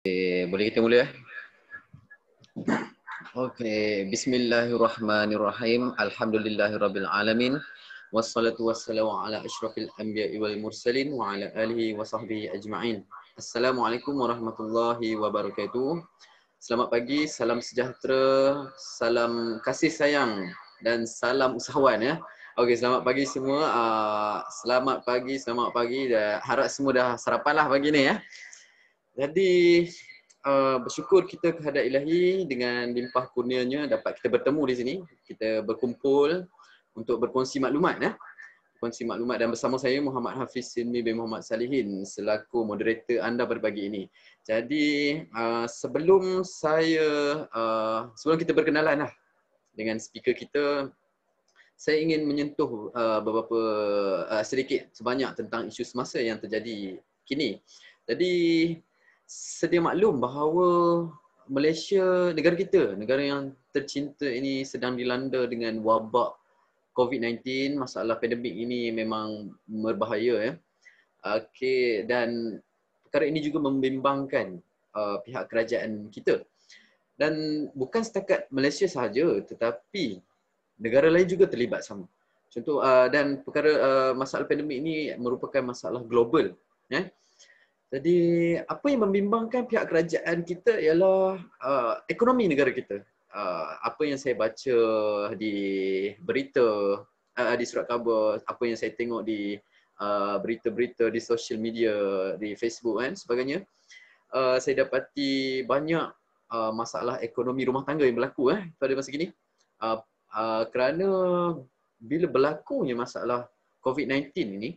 Okay, eh, boleh kita mula? Eh? Okay, Bismillahirrahmanirrahim. Alhamdulillahirrabbilalamin. Wassalatu wassalamu ala ashrafil anbiya wal mursalin wa ala alihi wa sahbihi ajma'in. Assalamualaikum warahmatullahi wabarakatuh. Selamat pagi, salam sejahtera, salam kasih sayang dan salam usahawan ya. Okey, selamat pagi semua. Uh, selamat pagi, selamat pagi. Dah harap semua dah sarapan lah pagi ni ya. Jadi uh, bersyukur kita kehadirat Ilahi dengan limpah kurnianya dapat kita bertemu di sini. Kita berkumpul untuk berkongsi maklumat ya. Eh? Berkongsi maklumat dan bersama saya Muhammad Hafiz Silmi bin Muhammad Salihin selaku moderator anda berbagi ini. Jadi uh, sebelum saya uh, sebelum kita berkenalan lah dengan speaker kita saya ingin menyentuh uh, beberapa uh, sedikit sebanyak tentang isu semasa yang terjadi kini. Jadi sedia maklum bahawa Malaysia, negara kita, negara yang tercinta ini sedang dilanda dengan wabak COVID-19, masalah pandemik ini memang berbahaya ya. Okey dan perkara ini juga membimbangkan uh, pihak kerajaan kita. Dan bukan setakat Malaysia sahaja tetapi negara lain juga terlibat sama. Contoh uh, dan perkara uh, masalah pandemik ini merupakan masalah global ya. Yeah? Jadi apa yang membimbangkan pihak kerajaan kita ialah uh, ekonomi negara kita. Uh, apa yang saya baca di berita, uh, di surat khabar, apa yang saya tengok di uh, berita-berita di social media, di Facebook dan sebagainya, uh, saya dapati banyak uh, masalah ekonomi rumah tangga yang berlaku eh, pada masa kini. Uh, Uh, kerana bila berlakunya masalah COVID-19 ini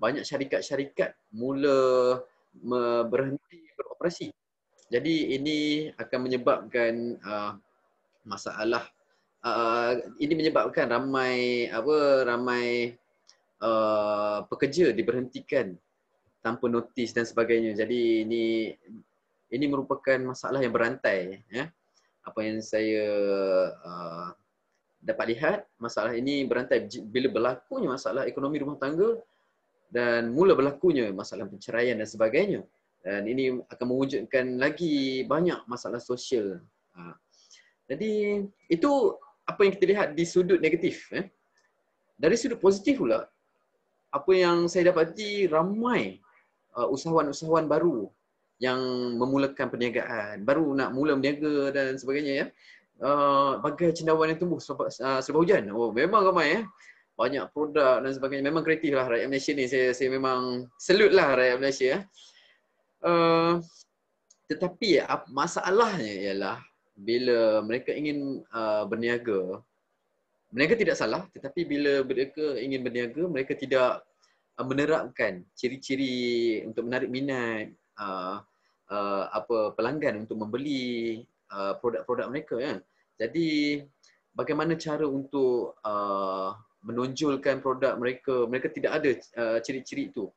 banyak syarikat-syarikat mula berhenti beroperasi. Jadi ini akan menyebabkan uh, masalah uh, ini menyebabkan ramai apa ramai uh, pekerja diberhentikan tanpa notis dan sebagainya. Jadi ini ini merupakan masalah yang berantai ya. Apa yang saya uh, dapat lihat masalah ini berantai bila berlakunya masalah ekonomi rumah tangga dan mula berlakunya masalah perceraian dan sebagainya dan ini akan mewujudkan lagi banyak masalah sosial ha. jadi itu apa yang kita lihat di sudut negatif eh dari sudut positif pula apa yang saya dapati ramai uh, usahawan-usahawan baru yang memulakan perniagaan baru nak mula berniaga dan sebagainya ya uh, bagai cendawan yang tumbuh selepas uh, hujan oh memang ramai eh banyak produk dan sebagainya. Memang kreatif lah rakyat Malaysia ni. Saya, saya memang salute lah rakyat Malaysia. Uh, tetapi masalahnya ialah bila mereka ingin uh, berniaga, mereka tidak salah tetapi bila mereka ingin berniaga, mereka tidak uh, menerapkan ciri-ciri untuk menarik minat uh, uh, apa pelanggan untuk membeli uh, produk-produk mereka. Ya. Jadi bagaimana cara untuk uh, menonjolkan produk mereka mereka tidak ada uh, ciri-ciri itu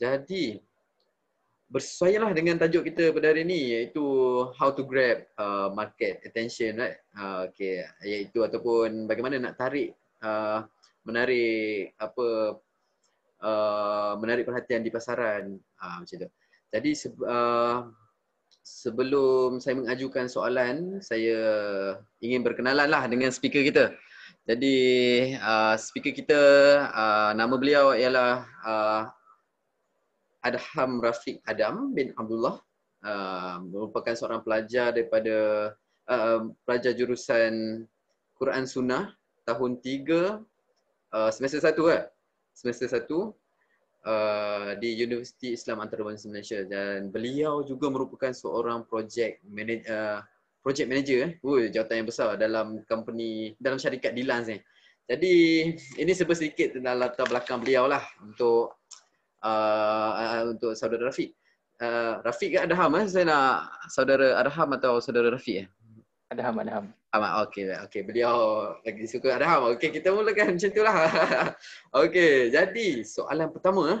jadi bersesuaianlah dengan tajuk kita pada hari ini iaitu how to grab uh, market attention right uh, okey iaitu ataupun bagaimana nak tarik uh, menarik apa uh, menarik perhatian di pasaran uh, macam tu jadi se- uh, sebelum saya mengajukan soalan saya ingin berkenalanlah dengan speaker kita jadi uh, speaker kita uh, nama beliau ialah uh, Adham Rafiq Adam bin Abdullah uh, merupakan seorang pelajar daripada uh, pelajar jurusan Quran Sunnah tahun 3 uh, semester 1 ke? Eh? Semester 1 uh, di Universiti Islam Antarabangsa Malaysia dan beliau juga merupakan seorang project manager uh, project manager eh. Oh, jawatan yang besar dalam company dalam syarikat Dilans ni. Jadi ini sebut sedikit tentang latar belakang beliau lah untuk uh, uh, untuk saudara Rafiq. Uh, Rafiq ke Adham eh? Saya nak saudara Adham atau saudara Rafiq eh? Adham, Adham. Adham, okey. Okay. Beliau lagi suka Adham. Okey, kita mulakan macam itulah. okey, jadi soalan pertama eh?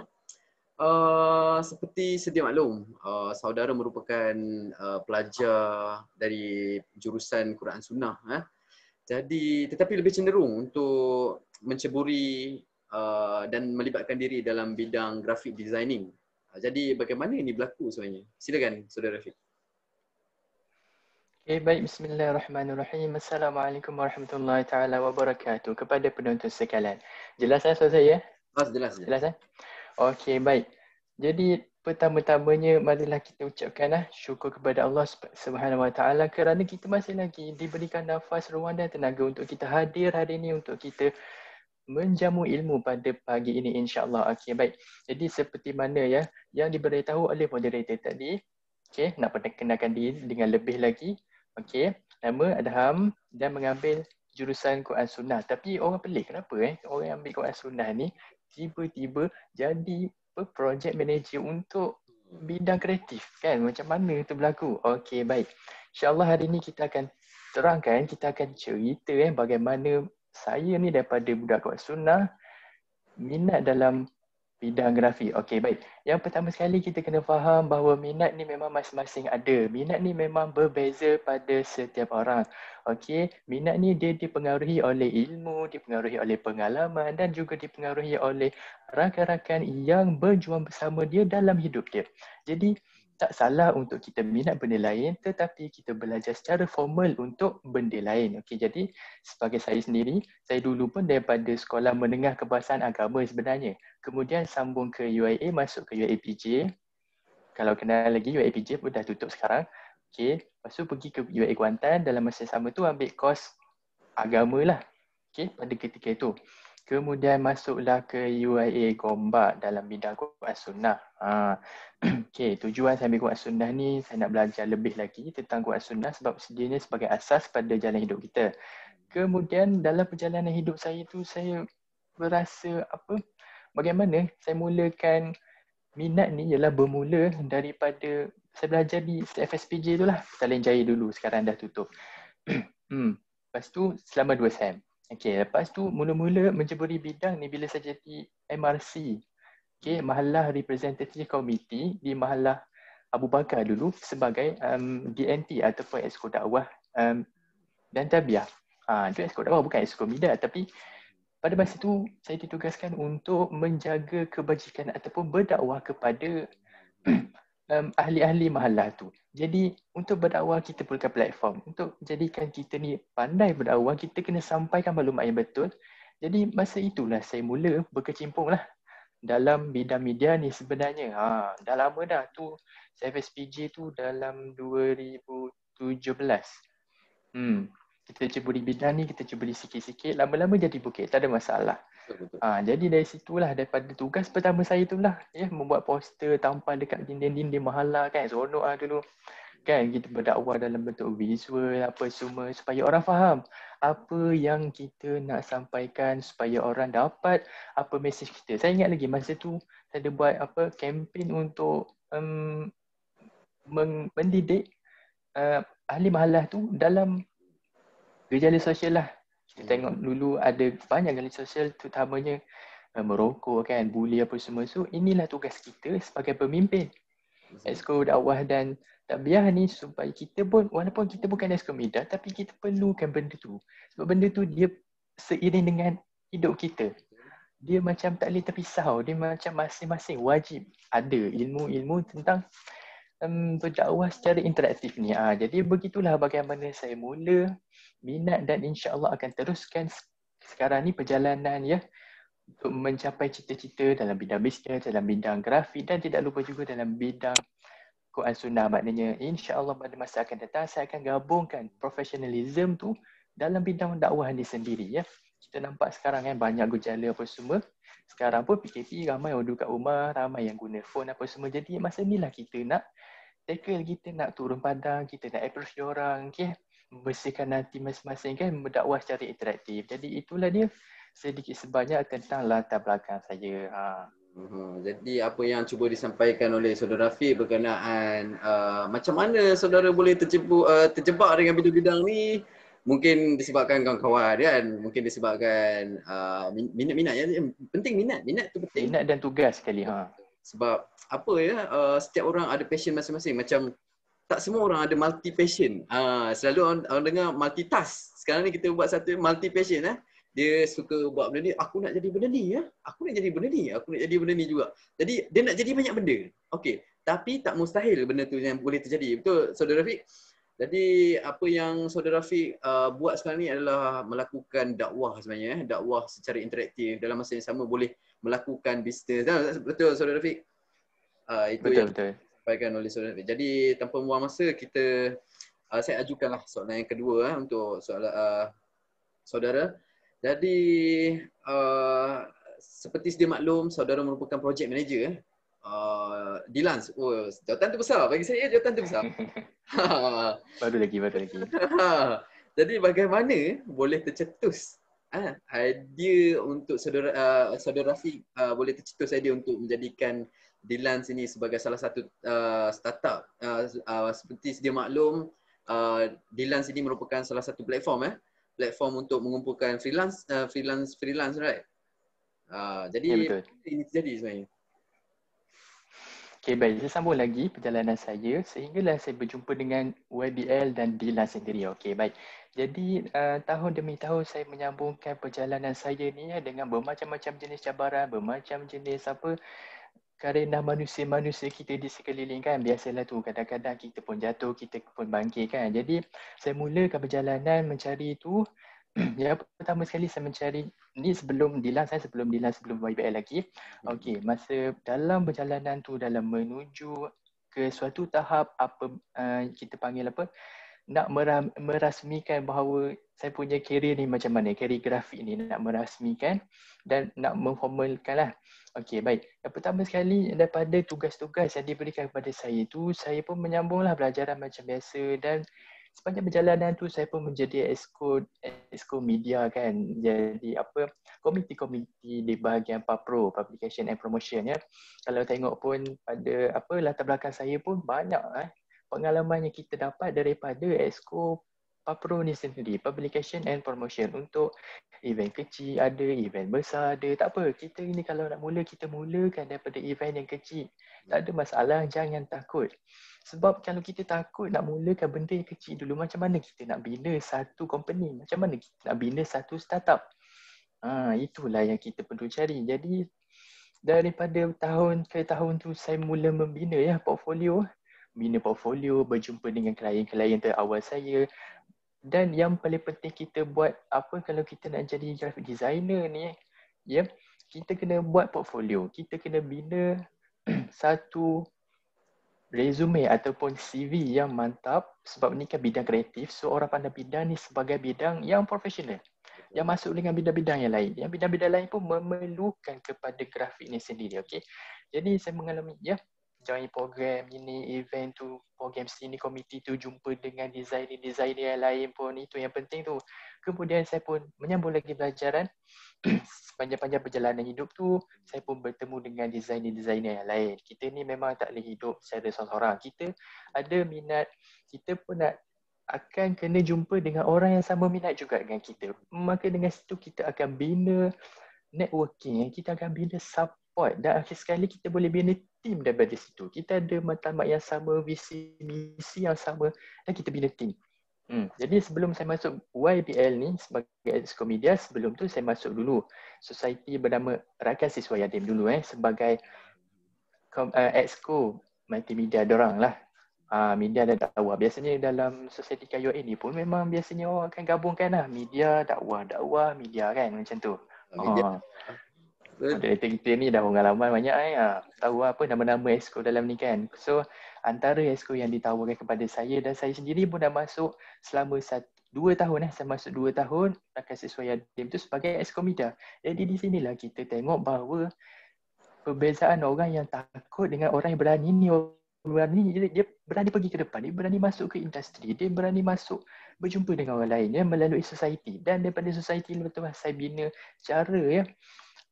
Uh, seperti sedia maklum, uh, saudara merupakan uh, pelajar dari jurusan Quran Sunnah. Eh. Jadi, tetapi lebih cenderung untuk menceburi uh, dan melibatkan diri dalam bidang grafik designing. Uh, jadi, bagaimana ini berlaku sebenarnya? Silakan, saudara Rafiq. Okay, baik, bismillahirrahmanirrahim. Assalamualaikum warahmatullahi taala wabarakatuh kepada penonton sekalian. Jelas eh, saya? Ah, jelas, jelas. Jelas, eh? Okey, baik. Jadi pertama-tamanya marilah kita ucapkanlah eh, syukur kepada Allah Subhanahu Wa Taala kerana kita masih lagi diberikan nafas, ruang dan tenaga untuk kita hadir hari ini untuk kita menjamu ilmu pada pagi ini insya-Allah. Okey, baik. Jadi seperti mana ya yang diberitahu oleh moderator tadi, okey, nak perkenalkan diri dengan lebih lagi. Okey, nama Adham dan mengambil jurusan Quran Sunnah. Tapi orang pelik kenapa eh? Orang yang ambil Quran Sunnah ni tiba-tiba jadi project manager untuk bidang kreatif kan macam mana itu berlaku okey baik insyaallah hari ini kita akan terangkan kita akan cerita eh bagaimana saya ni daripada budak kuat sunnah minat dalam Bidang grafik. Okey, baik. Yang pertama sekali kita kena faham bahawa minat ni memang masing-masing ada. Minat ni memang berbeza pada setiap orang. Okey, minat ni dia dipengaruhi oleh ilmu, dipengaruhi oleh pengalaman dan juga dipengaruhi oleh rakan-rakan yang berjuang bersama dia dalam hidup dia. Jadi, tak salah untuk kita minat benda lain tetapi kita belajar secara formal untuk benda lain. Okay, jadi sebagai saya sendiri, saya dulu pun daripada sekolah menengah kebahasaan agama sebenarnya. Kemudian sambung ke UIA masuk ke UAPJ. Kalau kenal lagi UAPJ pun dah tutup sekarang. Okay, lepas tu pergi ke UIA Kuantan dalam masa yang sama tu ambil kos agama lah. Okay, pada ketika itu. Kemudian masuklah ke UIA Gombak dalam bidang Quran Sunnah. Ha. Okay, tujuan saya ambil Quran Sunnah ni, saya nak belajar lebih lagi tentang Quran Sunnah sebab sedianya sebagai asas pada jalan hidup kita. Kemudian dalam perjalanan hidup saya tu, saya berasa apa, bagaimana saya mulakan minat ni ialah bermula daripada saya belajar di FSPJ tu lah, Talin Jaya dulu, sekarang dah tutup. hmm. Lepas tu selama 2 sem. Okay, lepas tu mula-mula menceburi bidang ni bila saja di MRC. Okay, Mahalah Representative Committee di Mahalah Abu Bakar dulu sebagai um, DNT ataupun Esko Dakwah um, dan Tabiah. Ha, itu Esko Dakwah bukan Esko Mida tapi pada masa itu saya ditugaskan untuk menjaga kebajikan ataupun berdakwah kepada um, ahli-ahli mahalah tu. Jadi untuk berdakwah kita perlukan platform. Untuk jadikan kita ni pandai berdakwah, kita kena sampaikan maklumat yang betul. Jadi masa itulah saya mula berkecimpung lah dalam bidang media ni sebenarnya. Ha, dah lama dah tu, SPJ tu dalam 2017. Hmm. Kita cuba di bidang ni, kita cuba di sikit-sikit. Lama-lama jadi bukit, tak ada masalah. Ha, jadi dari situlah daripada tugas pertama saya tu lah ya, membuat poster tampan dekat dinding-dinding mahala kan seronok lah dulu kan kita berdakwah dalam bentuk visual apa semua supaya orang faham apa yang kita nak sampaikan supaya orang dapat apa mesej kita. Saya ingat lagi masa tu saya ada buat apa kempen untuk um, mendidik uh, ahli mahalah tu dalam gejala sosial lah kita tengok dulu ada banyak gangguan sosial terutamanya uh, merokok kan, buli apa semua. So inilah tugas kita sebagai pemimpin. Esko dakwah dan tabiah ni supaya kita pun walaupun kita bukan esko media tapi kita perlukan benda tu. Sebab benda tu dia seiring dengan hidup kita. Dia macam tak boleh terpisah. Dia macam masing-masing wajib ada ilmu-ilmu tentang um, berdakwah secara interaktif ni. Ha, jadi begitulah bagaimana saya mula minat dan insya Allah akan teruskan sekarang ni perjalanan ya untuk mencapai cita-cita dalam bidang bisnes, dalam bidang grafik dan tidak lupa juga dalam bidang Quran Sunnah. Maknanya insya Allah pada masa akan datang saya akan gabungkan profesionalism tu dalam bidang dakwah ni sendiri ya. Kita nampak sekarang kan banyak gejala apa semua. Sekarang pun PKP ramai yang duduk kat rumah, ramai yang guna phone apa semua. Jadi masa inilah kita nak tackle kita nak turun padang kita nak approach dia orang, okay? Membersihkan nanti masing-masing kan, berdakwah secara interaktif. Jadi itulah dia sedikit sebanyak tentang latar belakang saya. Ha. Jadi apa yang cuba disampaikan oleh saudara Rafiq berkenaan uh, macam mana saudara boleh terjebak, uh, terjebak dengan bidang-bidang ni mungkin disebabkan kawan-kawan kan mungkin disebabkan uh, minat-minat ya penting minat minat tu penting minat dan tugas sekali ha sebab apa ya uh, setiap orang ada passion masing-masing macam tak semua orang ada multi passion uh, ah, selalu orang, orang dengar multitask sekarang ni kita buat satu multi passion eh dia suka buat benda ni aku nak jadi benda ni ya aku nak jadi benda ni aku nak jadi benda ni juga jadi dia nak jadi banyak benda okey tapi tak mustahil benda tu yang boleh terjadi betul saudara Rafiq jadi apa yang saudara Rafiq uh, buat sekarang ni adalah melakukan dakwah sebenarnya eh. dakwah secara interaktif dalam masa yang sama boleh melakukan bisnes. Nah, betul saudara Rafiq. Uh, itu betul, yang disampaikan oleh saudara Rafiq. Jadi tanpa membuang masa kita uh, saya ajukanlah soalan yang kedua eh, untuk soalan uh, saudara. Jadi uh, seperti sedia maklum saudara merupakan project manager eh. Uh, Dilans. Oh, jawatan tu besar. Bagi saya, jawatan tu besar. baru lagi, baru lagi. Jadi bagaimana boleh tercetus ha, idea untuk saudara uh, saudara Rafiq uh, boleh tercetus idea untuk menjadikan Dilans ini sebagai salah satu uh, startup. Uh, uh, seperti sedia maklum, uh, Dilans ini merupakan salah satu platform eh. Platform untuk mengumpulkan freelance uh, freelance freelance right. Uh, jadi ya, ini terjadi sebenarnya. Okay, baik. Saya sambung lagi perjalanan saya sehinggalah saya berjumpa dengan YBL dan Dila sendiri. Okay, baik. Jadi, uh, tahun demi tahun saya menyambungkan perjalanan saya ni ya, dengan bermacam-macam jenis cabaran, bermacam jenis apa, kerana manusia-manusia kita di sekeliling kan, biasalah tu kadang-kadang kita pun jatuh, kita pun bangkit kan. Jadi, saya mulakan perjalanan mencari tu Ya, pertama sekali saya mencari ni sebelum dilan saya sebelum dilan sebelum YBL lagi. Hmm. Okey, masa dalam perjalanan tu dalam menuju ke suatu tahap apa uh, kita panggil apa nak meram, merasmikan bahawa saya punya career ni macam mana, career grafik ni nak merasmikan dan nak memformalkan lah. Okey baik. Yang pertama sekali daripada tugas-tugas yang diberikan kepada saya tu, saya pun menyambunglah pelajaran macam biasa dan sepanjang perjalanan tu saya pun menjadi esko esko media kan jadi apa komiti-komiti di bahagian papro publication and promotion ya kalau tengok pun pada apa latar belakang saya pun banyak eh pengalaman yang kita dapat daripada esko papro ni sendiri publication and promotion untuk event kecil ada event besar ada tak apa kita ini kalau nak mula kita mulakan daripada event yang kecil tak ada masalah jangan takut sebab kalau kita takut nak mulakan benda yang kecil dulu, macam mana kita nak bina satu company? Macam mana kita nak bina satu startup? Ha, itulah yang kita perlu cari. Jadi daripada tahun ke tahun tu saya mula membina ya portfolio, bina portfolio, berjumpa dengan klien-klien terawal saya dan yang paling penting kita buat apa kalau kita nak jadi graphic designer ni ya yeah, kita kena buat portfolio kita kena bina satu resume ataupun CV yang mantap sebab ni kan bidang kreatif so orang pandang bidang ni sebagai bidang yang profesional yang masuk dengan bidang-bidang yang lain yang bidang-bidang lain pun memerlukan kepada grafik ni sendiri okey jadi saya mengalami ya join program ini event tu program sini komiti tu jumpa dengan designer-designer yang lain pun itu yang penting tu kemudian saya pun menyambung lagi pelajaran sepanjang-panjang perjalanan hidup tu saya pun bertemu dengan desainer desainer yang lain. Kita ni memang tak boleh hidup secara seorang-seorang. Kita ada minat, kita pun nak akan kena jumpa dengan orang yang sama minat juga dengan kita. Maka dengan situ kita akan bina networking, kita akan bina support dan akhir sekali kita boleh bina team daripada situ. Kita ada matlamat yang sama, visi, misi yang sama dan kita bina team. Hmm. Jadi sebelum saya masuk YBL ni sebagai exco media, sebelum tu saya masuk dulu society bernama Rakyat Siswa Yatim dulu eh sebagai eh, exco multimedia dorang lah. Uh, media dan dakwah. Biasanya dalam society kayu ini pun memang biasanya orang akan gabungkan lah media, dakwah, dakwah, media kan macam tu. Ah, media. Oh. Ah. Kita ni dah pengalaman banyak eh. Uh, tahu apa nama-nama exco dalam ni kan. So antara esko yang ditawarkan kepada saya dan saya sendiri pun dah masuk selama satu dua tahun eh saya masuk dua tahun akan sesuai tim tu sebagai esko media. Jadi di sini sinilah kita tengok bahawa perbezaan orang yang takut dengan orang yang berani ni berani dia, berani pergi ke depan, dia berani masuk ke industri, dia berani masuk berjumpa dengan orang lain ya melalui society dan daripada society tu saya bina cara ya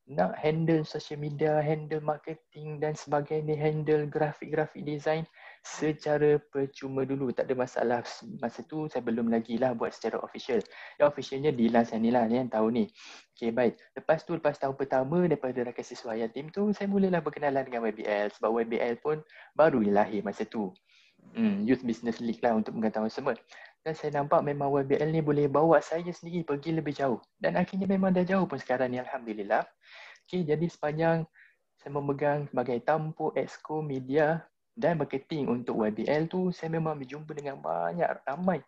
nak handle social media, handle marketing dan sebagainya, handle grafik-grafik design secara percuma dulu. Tak ada masalah. Masa tu saya belum lagi lah buat secara official. Yang officialnya di last yang ni lah, yang tahun ni. Okay, baik. Lepas tu, lepas tahun pertama daripada rakan siswa yang tim tu, saya mulalah berkenalan dengan YBL sebab YBL pun baru lahir masa tu. Hmm, Youth Business League lah untuk mengatakan semua dan saya nampak memang WBL ni boleh bawa saya sendiri pergi lebih jauh dan akhirnya memang dah jauh pun sekarang ni Alhamdulillah okay, jadi sepanjang saya memegang sebagai tampu, exco, media dan marketing untuk YBL tu saya memang berjumpa dengan banyak ramai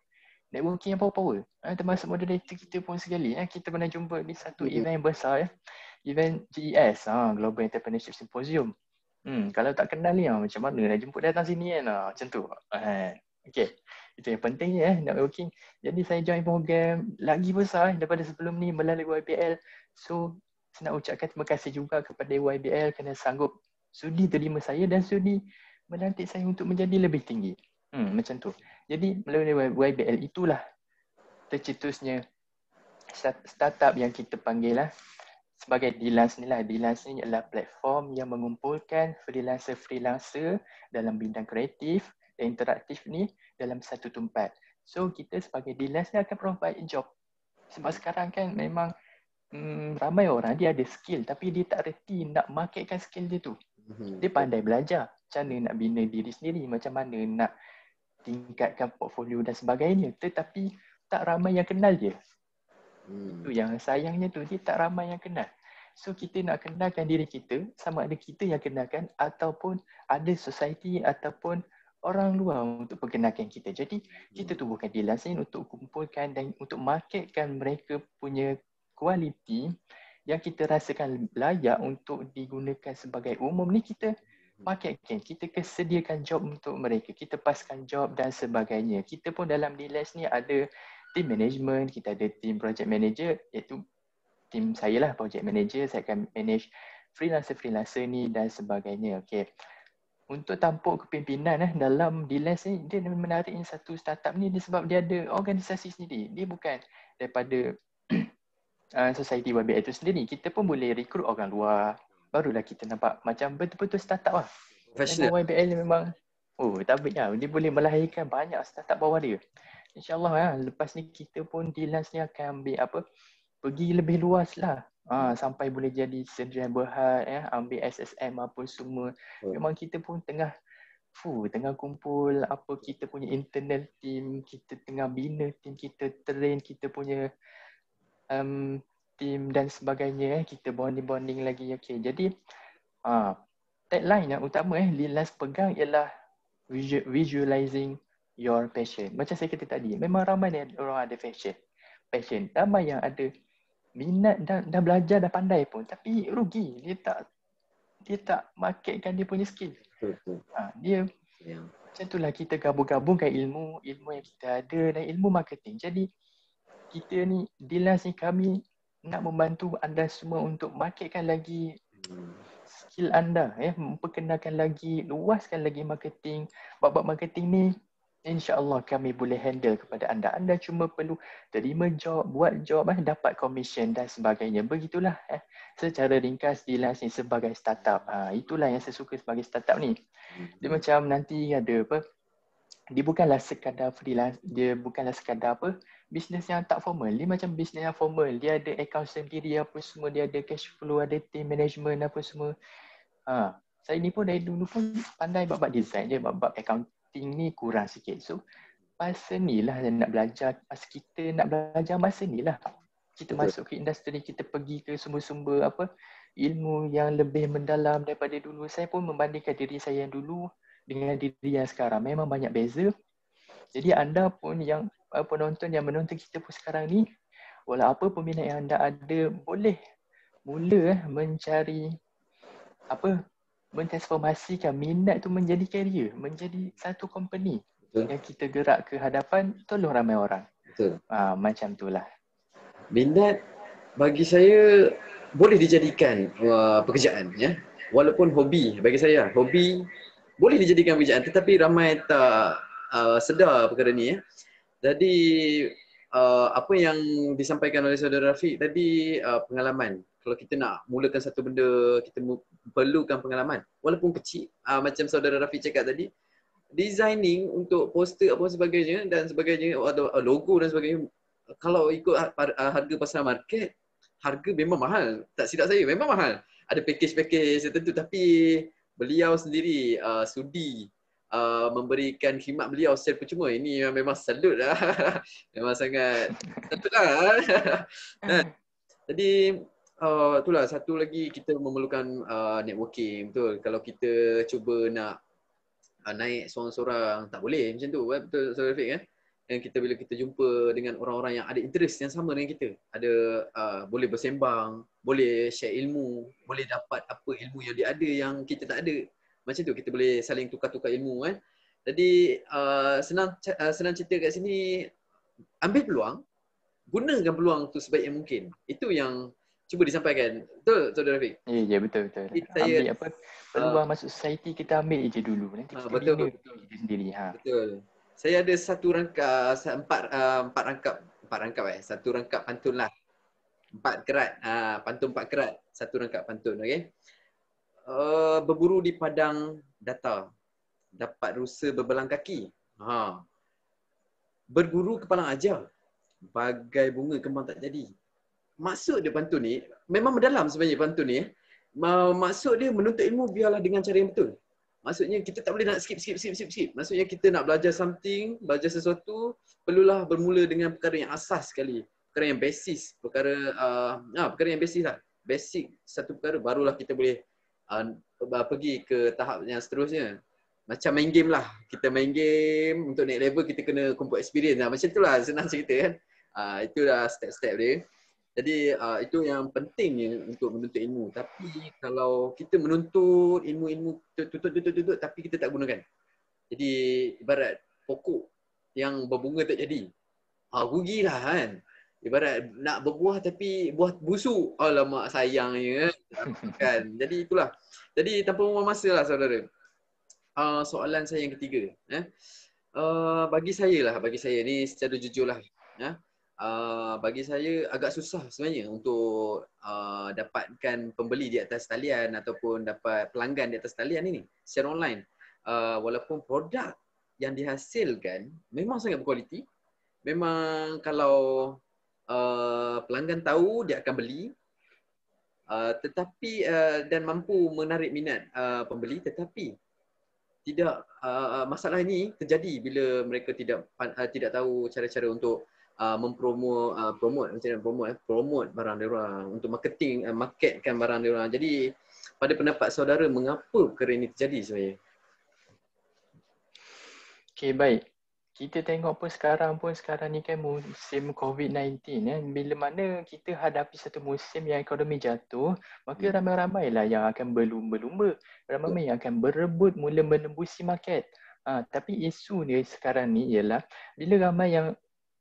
networking yang power-power ha, termasuk moderator kita pun sekali ha, kita pernah jumpa di satu mm-hmm. event yang besar ya. event GES, ha, Global Entrepreneurship Symposium hmm, kalau tak kenal ni ha, macam mana nak jemput datang sini kan ha, macam tu ha, eh, okay. Itu yang penting ya eh, networking. Jadi saya join program lagi besar eh, daripada sebelum ni melalui YBL. So saya nak ucapkan terima kasih juga kepada YBL kerana sanggup sudi terima saya dan sudi melantik saya untuk menjadi lebih tinggi. Hmm, macam tu. Jadi melalui YBL itulah tercetusnya startup yang kita panggil lah sebagai d ni lah. d ni adalah platform yang mengumpulkan freelancer-freelancer dalam bidang kreatif, interaktif ni dalam satu tempat. So kita sebagai dealers ni akan provide job. Sebab hmm. sekarang kan memang hmm, ramai orang dia ada skill tapi dia tak reti nak marketkan skill dia tu. Hmm. Dia pandai belajar macam mana nak bina diri sendiri, macam mana nak tingkatkan portfolio dan sebagainya. Tetapi tak ramai yang kenal dia. Itu hmm. yang sayangnya tu dia tak ramai yang kenal. So kita nak kenalkan diri kita sama ada kita yang kenalkan ataupun ada society ataupun orang luar untuk perkenalkan kita. Jadi kita hmm. tubuhkan di lain untuk kumpulkan dan untuk marketkan mereka punya kualiti yang kita rasakan layak untuk digunakan sebagai umum ni kita hmm. marketkan, kita kesediakan job untuk mereka, kita paskan job dan sebagainya. Kita pun dalam Dilash ni ada team management, kita ada team project manager iaitu team saya lah project manager, saya akan manage freelancer-freelancer ni dan sebagainya. Okay untuk tampuk kepimpinan eh, dalam DLens ni dia menarik satu startup ni sebab dia ada organisasi sendiri. Dia bukan daripada uh, society web itu sendiri. Kita pun boleh rekrut orang luar. Barulah kita nampak macam betul-betul startup lah. Professional. ni memang oh tak baik lah. Ya, dia boleh melahirkan banyak startup bawah dia. InsyaAllah lah. Lepas ni kita pun DLens ni akan ambil apa pergi lebih luas lah ha, sampai boleh jadi sederhana berhad ya ambil SSM apa semua hmm. memang kita pun tengah fuh, tengah kumpul apa kita punya internal team kita tengah bina team kita train kita punya um, team dan sebagainya eh. kita bonding bonding lagi okay jadi ha, ah, tagline yang utama eh last pegang ialah visualizing your passion macam saya kata tadi memang ramai orang ada passion passion ramai yang ada minat dah, dah belajar dah pandai pun tapi rugi dia tak dia tak marketkan dia punya skill ha, dia yeah. macam itulah kita gabung-gabungkan ilmu ilmu yang kita ada dan ilmu marketing jadi kita ni di last ni kami nak membantu anda semua untuk marketkan lagi hmm. skill anda ya memperkenalkan lagi luaskan lagi marketing bab-bab marketing ni InsyaAllah kami boleh handle kepada anda. Anda cuma perlu terima job, buat job, eh, dapat komisen dan sebagainya. Begitulah eh. secara ringkas di last ni sebagai startup. Ha, itulah yang saya suka sebagai startup ni. Dia hmm. macam nanti ada apa, dia bukanlah sekadar freelance, dia bukanlah sekadar apa, bisnes yang tak formal. Dia macam bisnes yang formal. Dia ada account sendiri apa semua, dia ada cash flow, ada team management apa semua. Ha. Saya ni pun dari dulu pun pandai bab-bab design je, bab-bab account acting ni kurang sikit. So masa ni lah yang nak belajar, masa kita nak belajar masa ni lah. Kita Betul. masuk ke industri, kita pergi ke sumber-sumber apa ilmu yang lebih mendalam daripada dulu. Saya pun membandingkan diri saya yang dulu dengan diri yang sekarang. Memang banyak beza. Jadi anda pun yang eh, penonton yang menonton kita pun sekarang ni, walau apa peminat yang anda ada, boleh mula eh, mencari apa mentransformasikan minat tu menjadi karier, menjadi satu company Betul. yang kita gerak ke hadapan tolong ramai orang. Betul. Ha, macam itulah. Minat bagi saya boleh dijadikan uh, pekerjaan ya. Walaupun hobi bagi saya, hobi boleh dijadikan pekerjaan tetapi ramai tak uh, sedar perkara ni ya. Jadi uh, apa yang disampaikan oleh saudara Rafiq tadi uh, pengalaman kalau kita nak mulakan satu benda, kita perlukan pengalaman walaupun kecil uh, macam saudara Rafi cakap tadi designing untuk poster apa sebagainya dan sebagainya atau ah, logo dan sebagainya kalau ikut ha, ah, harga pasaran market harga memang mahal tak silap saya memang mahal ada package-package tertentu tapi beliau sendiri uh, sudi Uh, memberikan khidmat beliau secara percuma ini memang salut lah memang sangat salut lah jadi uh, itulah satu lagi kita memerlukan uh, networking betul kalau kita cuba nak uh, naik seorang-seorang tak boleh macam tu eh? betul Saudara Rafiq eh? dan kita bila kita jumpa dengan orang-orang yang ada interest yang sama dengan kita ada uh, boleh bersembang boleh share ilmu boleh dapat apa ilmu yang dia ada yang kita tak ada macam tu kita boleh saling tukar-tukar ilmu kan eh? jadi uh, senang uh, senang cerita kat sini ambil peluang gunakan peluang tu sebaik yang mungkin itu yang cuba disampaikan. Betul tak Tuan Rafiq? Eh, ya, yeah, yeah, betul betul. Kita saya, ambil apa peluang uh, masuk society kita ambil je dulu. Nanti ah, kita uh, betul, betul, kita sendiri. Ha. Betul. Saya ada satu rangka, empat, uh, empat rangkap, empat rangkap eh, satu rangkap pantun lah. Empat kerat, uh, pantun empat kerat, satu rangkap pantun, okay. Uh, berburu di padang data, dapat rusa berbelang kaki. Ha. Berguru kepala ajar, bagai bunga kembang tak jadi maksud dia pantun ni memang mendalam sebenarnya pantun ni maksud dia menuntut ilmu biarlah dengan cara yang betul maksudnya kita tak boleh nak skip skip skip skip skip maksudnya kita nak belajar something belajar sesuatu perlulah bermula dengan perkara yang asas sekali perkara yang basis perkara uh, perkara yang basis lah basic satu perkara barulah kita boleh uh, pergi ke tahap yang seterusnya macam main game lah kita main game untuk naik level kita kena kumpul experience lah macam itulah senang cerita kan uh, itulah step-step dia jadi uh, itu yang pentingnya untuk menuntut ilmu. Tapi kalau kita menuntut ilmu-ilmu tutut-tutut-tutut tapi kita tak gunakan. Jadi ibarat pokok yang berbunga tak jadi. Ha, rugilah kan. Ibarat nak berbuah tapi buah busuk. Alamak sayangnya. kan? Jadi itulah. Jadi tanpa membuang masa lah saudara. Uh, soalan saya yang ketiga. Eh? Uh, bagi saya lah, bagi saya ni secara jujur lah. Eh? Ya uh, bagi saya agak susah sebenarnya untuk uh, dapatkan pembeli di atas talian ataupun dapat pelanggan di atas talian ini secara online. Uh, walaupun produk yang dihasilkan memang sangat berkualiti. Memang kalau uh, pelanggan tahu dia akan beli Uh, tetapi uh, dan mampu menarik minat uh, pembeli tetapi tidak uh, masalah ini terjadi bila mereka tidak uh, tidak tahu cara-cara untuk uh, mempromo uh, promote macam mana promote eh, promote barang dia orang untuk marketing uh, marketkan barang dia orang. Jadi pada pendapat saudara mengapa perkara ini terjadi sebenarnya? Okay, baik. Kita tengok pun sekarang pun sekarang ni kan musim COVID-19 ya. Eh. Bila mana kita hadapi satu musim yang ekonomi jatuh, maka hmm. ramai-ramai lah yang akan berlumba-lumba. Ramai-ramai yang akan berebut mula menembusi market. Ha, tapi isu ni sekarang ni ialah bila ramai yang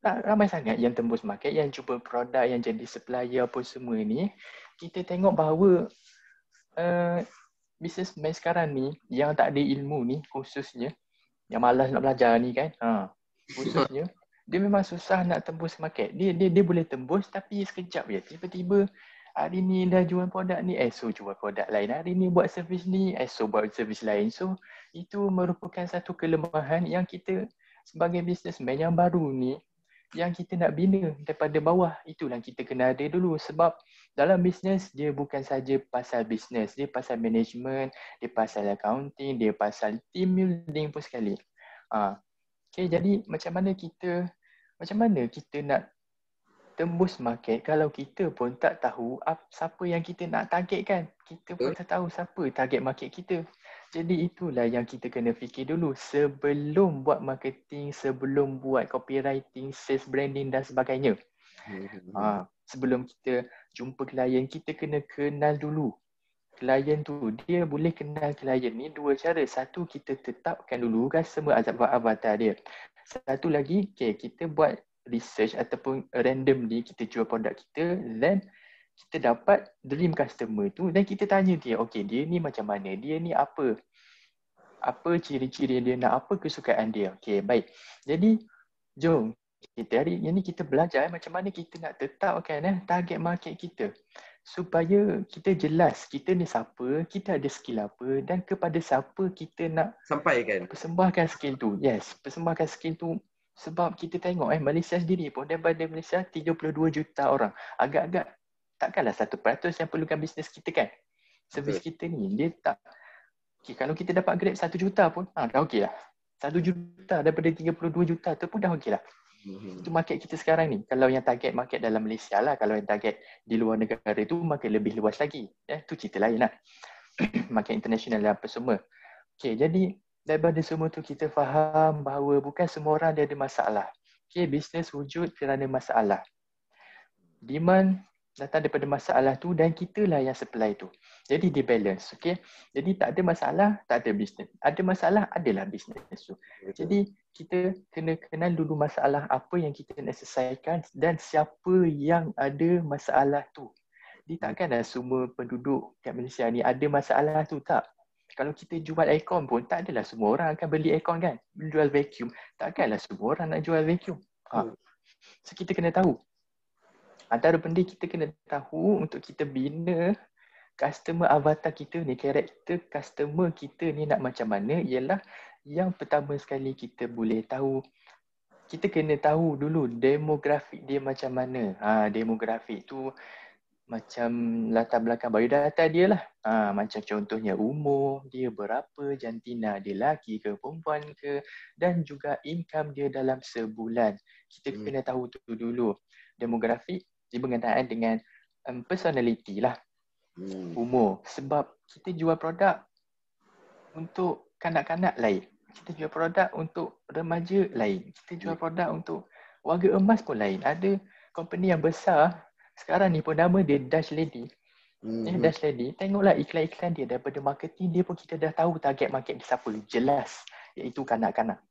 tak ah, ramai sangat yang tembus market yang cuba produk yang jadi supplier apa semua ni kita tengok bahawa uh, eh, businessman sekarang ni yang tak ada ilmu ni khususnya yang malas nak belajar ni kan ha khususnya dia memang susah nak tembus market dia dia dia boleh tembus tapi sekejap je tiba-tiba hari ni dah jual produk ni esok jual produk lain hari ni buat servis ni esok buat servis lain so itu merupakan satu kelemahan yang kita sebagai businessman yang baru ni yang kita nak bina daripada bawah itulah kita kena ada dulu sebab dalam bisnes dia bukan saja pasal bisnes dia pasal management dia pasal accounting dia pasal team building pun sekali ha. okay, jadi macam mana kita macam mana kita nak tembus market kalau kita pun tak tahu siapa yang kita nak target kan kita pun tak tahu siapa target market kita jadi itulah yang kita kena fikir dulu sebelum buat marketing, sebelum buat copywriting, sales branding dan sebagainya. Ya, ya, ha, sebelum kita jumpa klien, kita kena kenal dulu klien tu. Dia boleh kenal klien ni dua cara. Satu, kita tetapkan dulu kan semua azab avatar dia. Satu lagi, okay, kita buat research ataupun randomly kita jual produk kita. Then, kita dapat dream customer tu dan kita tanya dia, okay dia ni macam mana, dia ni apa apa ciri-ciri dia nak, apa kesukaan dia, okay baik jadi jom kita hari ini kita belajar eh, macam mana kita nak tetapkan eh, target market kita supaya kita jelas kita ni siapa, kita ada skill apa dan kepada siapa kita nak sampaikan persembahkan skill tu. Yes, persembahkan skill tu sebab kita tengok eh Malaysia sendiri pun daripada Malaysia 32 juta orang. Agak-agak takkanlah peratus yang perlukan bisnes kita kan. Servis kita ni dia tak okay, kalau kita dapat grab satu juta pun ha, dah okey lah. Satu juta daripada tiga puluh dua juta tu pun dah okey lah. Mm-hmm. market kita sekarang ni. Kalau yang target market dalam Malaysia lah. Kalau yang target di luar negara tu market lebih luas lagi. Eh, tu cerita lain lah. market international dan apa semua. Okay, jadi daripada semua tu kita faham bahawa bukan semua orang dia ada masalah. Okay, bisnes wujud kerana masalah. Demand datang daripada masalah tu dan kita lah yang supply tu. Jadi dia balance, okay? Jadi tak ada masalah, tak ada bisnes. Ada masalah, adalah bisnes tu. So, jadi kita kena kenal dulu masalah apa yang kita nak selesaikan dan siapa yang ada masalah tu. Dia takkan lah semua penduduk kat Malaysia ni ada masalah tu tak? Kalau kita jual aircon pun tak adalah semua orang akan beli aircon kan? Jual vacuum, takkanlah semua orang nak jual vacuum. Ha. So kita kena tahu antara benda kita kena tahu untuk kita bina customer avatar kita ni, karakter customer kita ni nak macam mana ialah yang pertama sekali kita boleh tahu kita kena tahu dulu demografik dia macam mana. Ha, demografik tu macam latar belakang data dia lah. Ha, macam contohnya umur dia berapa, jantina dia lelaki ke perempuan ke dan juga income dia dalam sebulan. Kita hmm. kena tahu tu dulu. Demografik dia berkenaan dengan um, personality lah. Hmm. Umur. Sebab kita jual produk untuk kanak-kanak lain. Kita jual produk untuk remaja lain. Kita jual hmm. produk untuk warga emas pun lain. Ada company yang besar sekarang ni pun nama dia Dash Lady. Hmm. Eh, Dutch Lady, tengoklah iklan-iklan dia daripada marketing dia pun kita dah tahu target market dia siapa. Jelas iaitu kanak-kanak.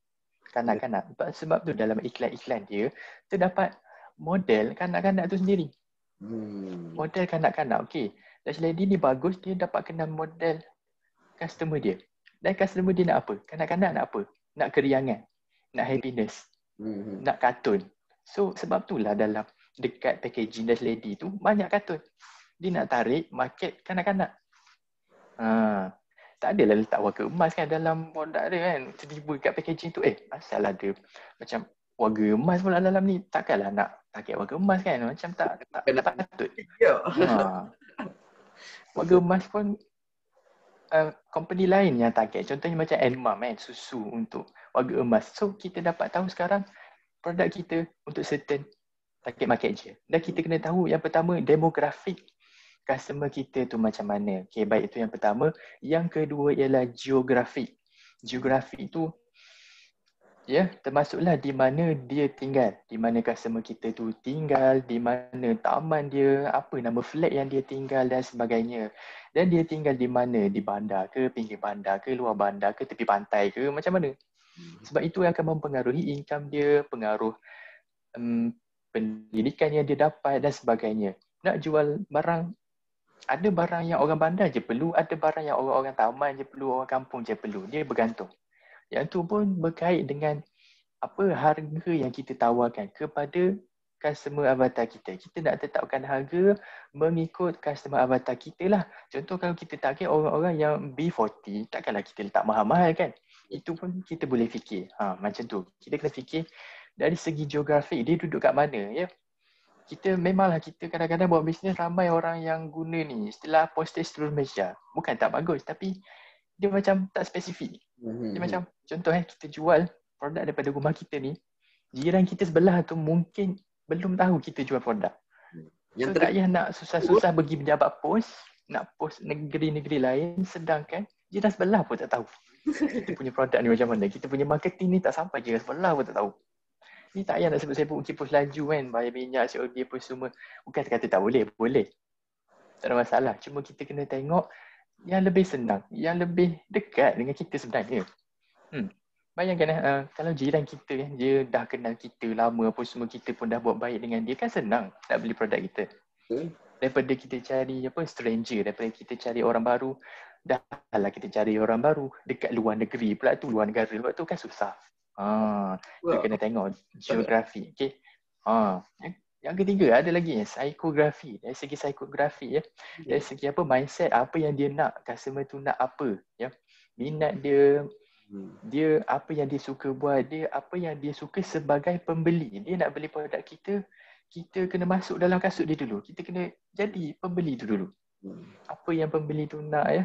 Kanak-kanak. Ya. Sebab tu dalam iklan-iklan dia terdapat model kanak-kanak tu sendiri. Hmm. Model kanak-kanak. Okay. Dutch lady ni bagus. Dia dapat kenal model customer dia. Dan customer dia nak apa? Kanak-kanak nak apa? Nak keriangan. Nak happiness. Hmm. Nak kartun. So sebab tu lah dalam dekat packaging Dutch lady tu banyak kartun. Dia nak tarik market kanak-kanak. Ha. Tak adalah letak warga emas kan dalam produk dia kan. tiba kat packaging tu eh asal ada macam warga emas pula dalam ni takkanlah nak target warga emas kan macam tak tak, tak, tak patut ya. ha. warga emas pun uh, company lain yang target contohnya macam Enmam kan eh, susu untuk warga emas so kita dapat tahu sekarang produk kita untuk certain target market je dan kita kena tahu yang pertama demografik customer kita tu macam mana okay, baik itu yang pertama yang kedua ialah geografi. geografi tu ya termasuklah di mana dia tinggal di mana customer kita tu tinggal di mana taman dia apa nama flat yang dia tinggal dan sebagainya dan dia tinggal di mana di bandar ke pinggir bandar ke luar bandar ke tepi pantai ke macam mana hmm. sebab itu yang akan mempengaruhi income dia pengaruh um, pendidikan yang dia dapat dan sebagainya nak jual barang ada barang yang orang bandar je perlu ada barang yang orang-orang taman je perlu orang kampung je perlu dia bergantung yang tu pun berkait dengan apa harga yang kita tawarkan kepada customer avatar kita. Kita nak tetapkan harga mengikut customer avatar kita lah. Contoh kalau kita target orang-orang yang B40, takkanlah kita letak mahal-mahal kan. Itu pun kita boleh fikir. Ha, macam tu. Kita kena fikir dari segi geografik dia duduk kat mana ya. Kita memanglah kita kadang-kadang buat bisnes ramai orang yang guna ni setelah postage seluruh Malaysia. Bukan tak bagus tapi dia macam tak spesifik. Mhm. Dia macam contoh eh kita jual produk daripada rumah kita ni, jiran kita sebelah tu mungkin belum tahu kita jual produk. Hmm. Yang so, tak payah nak susah-susah pergi berjabat pos, nak pos negeri-negeri lain sedangkan jiran sebelah pun tak tahu. Kita punya produk ni macam mana, kita punya marketing ni tak sampai jiran sebelah pun tak tahu. Ni tak payah nak sebut-sebut ukir pos laju kan, bayar minyak, COD pun semua. Bukan kata tak boleh, boleh. Tak ada masalah. Cuma kita kena tengok yang lebih senang, yang lebih dekat dengan kita sebenarnya. Hmm. Bayangkan eh, eh kalau jiran kita ya, dia dah kenal kita lama pun semua kita pun dah buat baik dengan dia kan senang nak beli produk kita. Hmm. Daripada kita cari apa stranger, daripada kita cari orang baru, dah dahlah kita cari orang baru dekat luar negeri pula tu luar negara pula tu kan susah. Ha, kita kena tengok geografi, okay? Ha, ah, yang ketiga ada lagi ya, psikografi. Dari segi psikografi ya. ya. Dari segi apa mindset apa yang dia nak, customer tu nak apa ya. Minat dia hmm. dia apa yang dia suka buat, dia apa yang dia suka sebagai pembeli. Dia nak beli produk kita, kita kena masuk dalam kasut dia dulu. Kita kena jadi pembeli tu dulu. Hmm. Apa yang pembeli tu nak ya.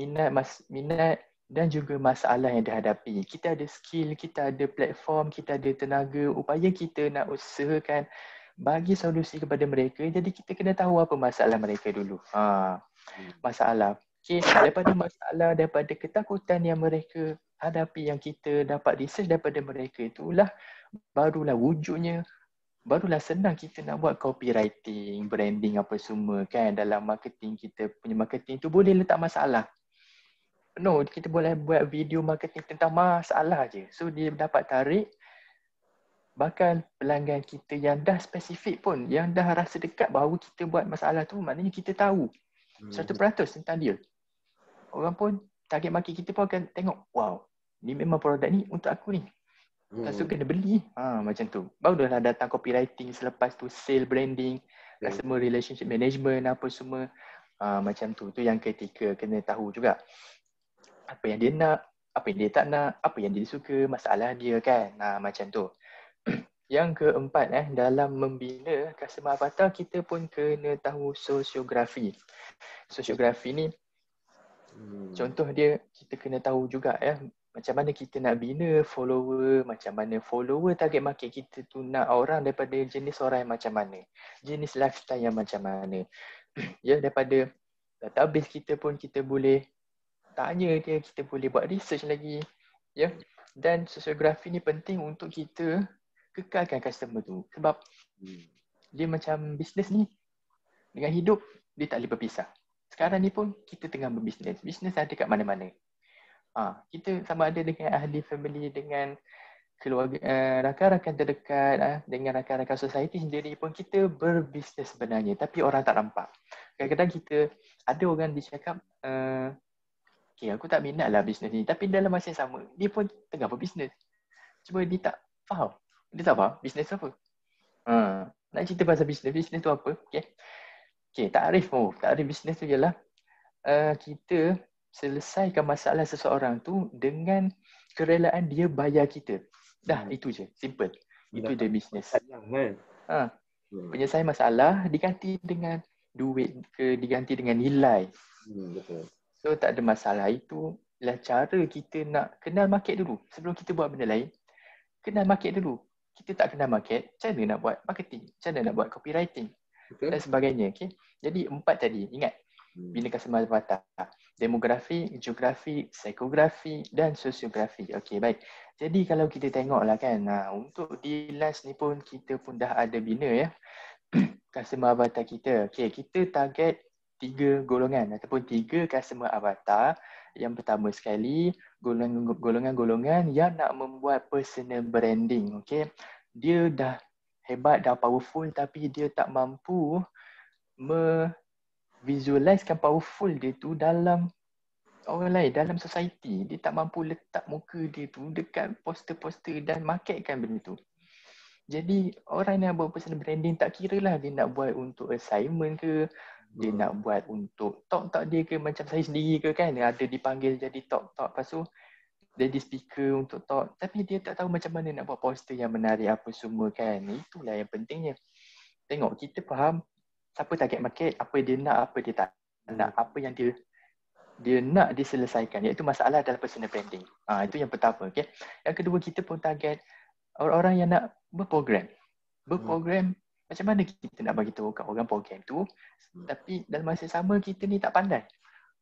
Minat mas, minat dan juga masalah yang dihadapi. Kita ada skill, kita ada platform, kita ada tenaga. Upaya kita nak usahakan bagi solusi kepada mereka jadi kita kena tahu apa masalah mereka dulu ha hmm. masalah okey daripada masalah daripada ketakutan yang mereka hadapi yang kita dapat research daripada mereka itulah barulah wujudnya barulah senang kita nak buat copywriting branding apa semua kan dalam marketing kita punya marketing tu boleh letak masalah no kita boleh buat video marketing tentang masalah je so dia dapat tarik bahkan pelanggan kita yang dah spesifik pun yang dah rasa dekat bahawa kita buat masalah tu maknanya kita tahu hmm. peratus tentang dia orang pun target market kita pun akan tengok wow ni memang produk ni untuk aku ni hmm. lepas tu kena beli ha, macam tu baru dah lah datang copywriting selepas tu sale branding hmm. customer relationship management apa semua ha, macam tu tu yang ketika kena tahu juga apa yang dia nak apa yang dia tak nak apa yang dia suka masalah dia kan ha, macam tu yang keempat eh dalam membina customer avatar kita pun kena tahu sosiografi. Sosiografi ni hmm. contoh dia kita kena tahu juga ya eh, macam mana kita nak bina follower, macam mana follower target market kita tu nak orang daripada jenis orang yang macam mana. Jenis lifestyle yang macam mana. ya daripada database kita pun kita boleh tanya dia, kita boleh buat research lagi. Ya. Dan sosiografi ni penting untuk kita kekalkan customer tu sebab hmm. dia macam bisnes ni dengan hidup dia tak boleh berpisah. Sekarang ni pun kita tengah berbisnes. Bisnes ada kat mana-mana. Ha, kita sama ada dengan ahli family dengan keluarga uh, rakan-rakan terdekat uh, dengan rakan-rakan society sendiri pun kita berbisnes sebenarnya tapi orang tak nampak. Kadang-kadang kita ada orang dicakap uh, eh, okay, aku tak minat lah bisnes ni tapi dalam masa yang sama dia pun tengah berbisnes. Cuma dia tak faham dia tak faham bisnes apa. Ha. Nak cerita pasal bisnes, bisnes tu apa? Okay. Okay, takrif pun. Oh. Takrif bisnes tu ialah uh, kita selesaikan masalah seseorang tu dengan kerelaan dia bayar kita. Dah, hmm. itu je. Simple. Kan? Ha. Hmm. Itu dia bisnes. Hmm. Ha. Penyelesaian masalah diganti dengan duit ke diganti dengan nilai. Hmm. Betul. So, tak ada masalah. Itu lah cara kita nak kenal market dulu. Sebelum kita buat benda lain, kenal market dulu kita tak kenal market, macam mana nak buat marketing? Macam mana nak buat copywriting? Okay. Dan sebagainya. Okay? Jadi empat tadi, ingat. Hmm. Bina customer avata. Demografi, geografi, psikografi dan sosiografi. Okey, baik. Jadi kalau kita tengoklah kan, ha, untuk di last ni pun kita pun dah ada bina ya. customer avata kita. Okey, kita target tiga golongan ataupun tiga customer avatar. Yang pertama sekali, golongan-golongan yang nak membuat personal branding. Okay? Dia dah hebat, dah powerful tapi dia tak mampu me powerful dia tu dalam orang lain, dalam society. Dia tak mampu letak muka dia tu dekat poster-poster dan marketkan benda tu. Jadi orang yang buat personal branding tak kira lah dia nak buat untuk assignment ke dia hmm. nak buat untuk talk talk dia ke macam saya sendiri ke kan ada dipanggil jadi talk talk lepas tu jadi speaker untuk talk tapi dia tak tahu macam mana nak buat poster yang menarik apa semua kan itulah yang pentingnya tengok kita faham siapa target market apa dia nak apa dia tak nak apa yang dia dia nak diselesaikan iaitu masalah dalam personal branding ha, itu yang pertama okay? yang kedua kita pun target orang-orang yang nak berprogram berprogram hmm macam mana kita nak bagi tahu kat orang program tu hmm. tapi dalam masa sama kita ni tak pandai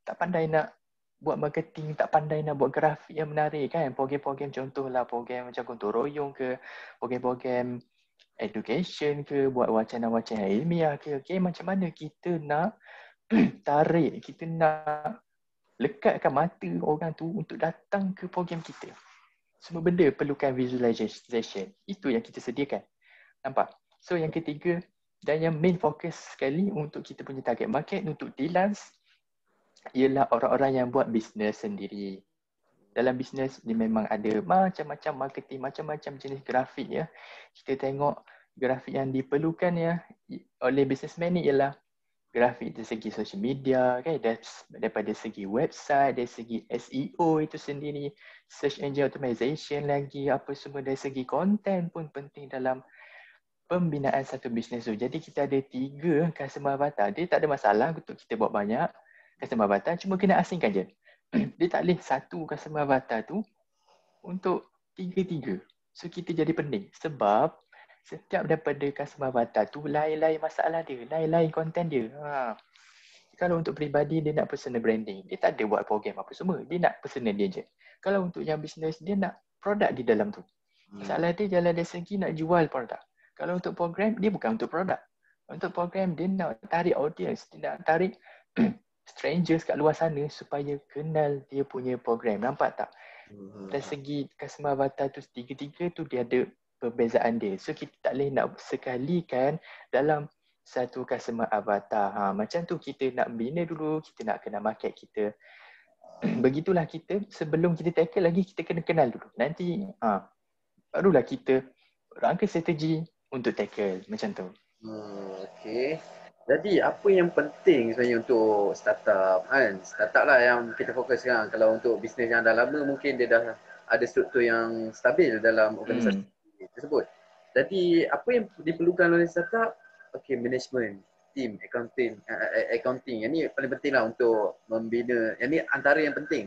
tak pandai nak buat marketing tak pandai nak buat grafik yang menarik kan program-program lah program macam gotong royong ke program-program education ke buat wacana-wacana ilmiah ke Okay macam mana kita nak tarik kita nak lekatkan mata orang tu untuk datang ke program kita semua benda perlukan visualization itu yang kita sediakan nampak So yang ketiga dan yang main fokus sekali untuk kita punya target market untuk d ialah orang-orang yang buat bisnes sendiri. Dalam bisnes ni memang ada macam-macam marketing, macam-macam jenis grafik ya. Kita tengok grafik yang diperlukan ya oleh businessman ni ialah grafik dari segi social media, okay? daripada segi website, dari segi SEO itu sendiri, search engine optimization lagi, apa semua dari segi content pun penting dalam pembinaan satu bisnes tu. Jadi kita ada tiga customer avatar. Dia tak ada masalah untuk kita buat banyak customer avatar. Cuma kena asingkan je. dia tak boleh satu customer avatar tu untuk tiga-tiga. So kita jadi pening. Sebab setiap daripada customer avatar tu lain-lain masalah dia. Lain-lain konten dia. Ha. Kalau untuk peribadi dia nak personal branding. Dia tak ada buat program apa semua. Dia nak personal dia je. Kalau untuk yang bisnes dia nak produk di dalam tu. Hmm. Masalah dia jalan dari segi nak jual produk. Kalau untuk program, dia bukan untuk produk. Untuk program, dia nak tarik audience, dia nak tarik strangers kat luar sana supaya kenal dia punya program. Nampak tak? Hmm. Dari segi customer avatar tu, tiga-tiga tu dia ada perbezaan dia. So, kita tak boleh nak sekalikan dalam satu customer avatar. Ha, macam tu kita nak bina dulu, kita nak kenal market kita. Begitulah kita, sebelum kita tackle lagi, kita kena kenal dulu. Nanti, ha, barulah kita rangka strategi, untuk tackle macam tu. Hmm, okay. Jadi apa yang penting sebenarnya untuk startup kan? Startup lah yang kita fokus sekarang. Kalau untuk bisnes yang dah lama mungkin dia dah ada struktur yang stabil dalam organisasi hmm. tersebut. Jadi apa yang diperlukan oleh startup? Okay, management, team, accounting, uh, accounting. Yang ni paling penting lah untuk membina. Yang ni antara yang penting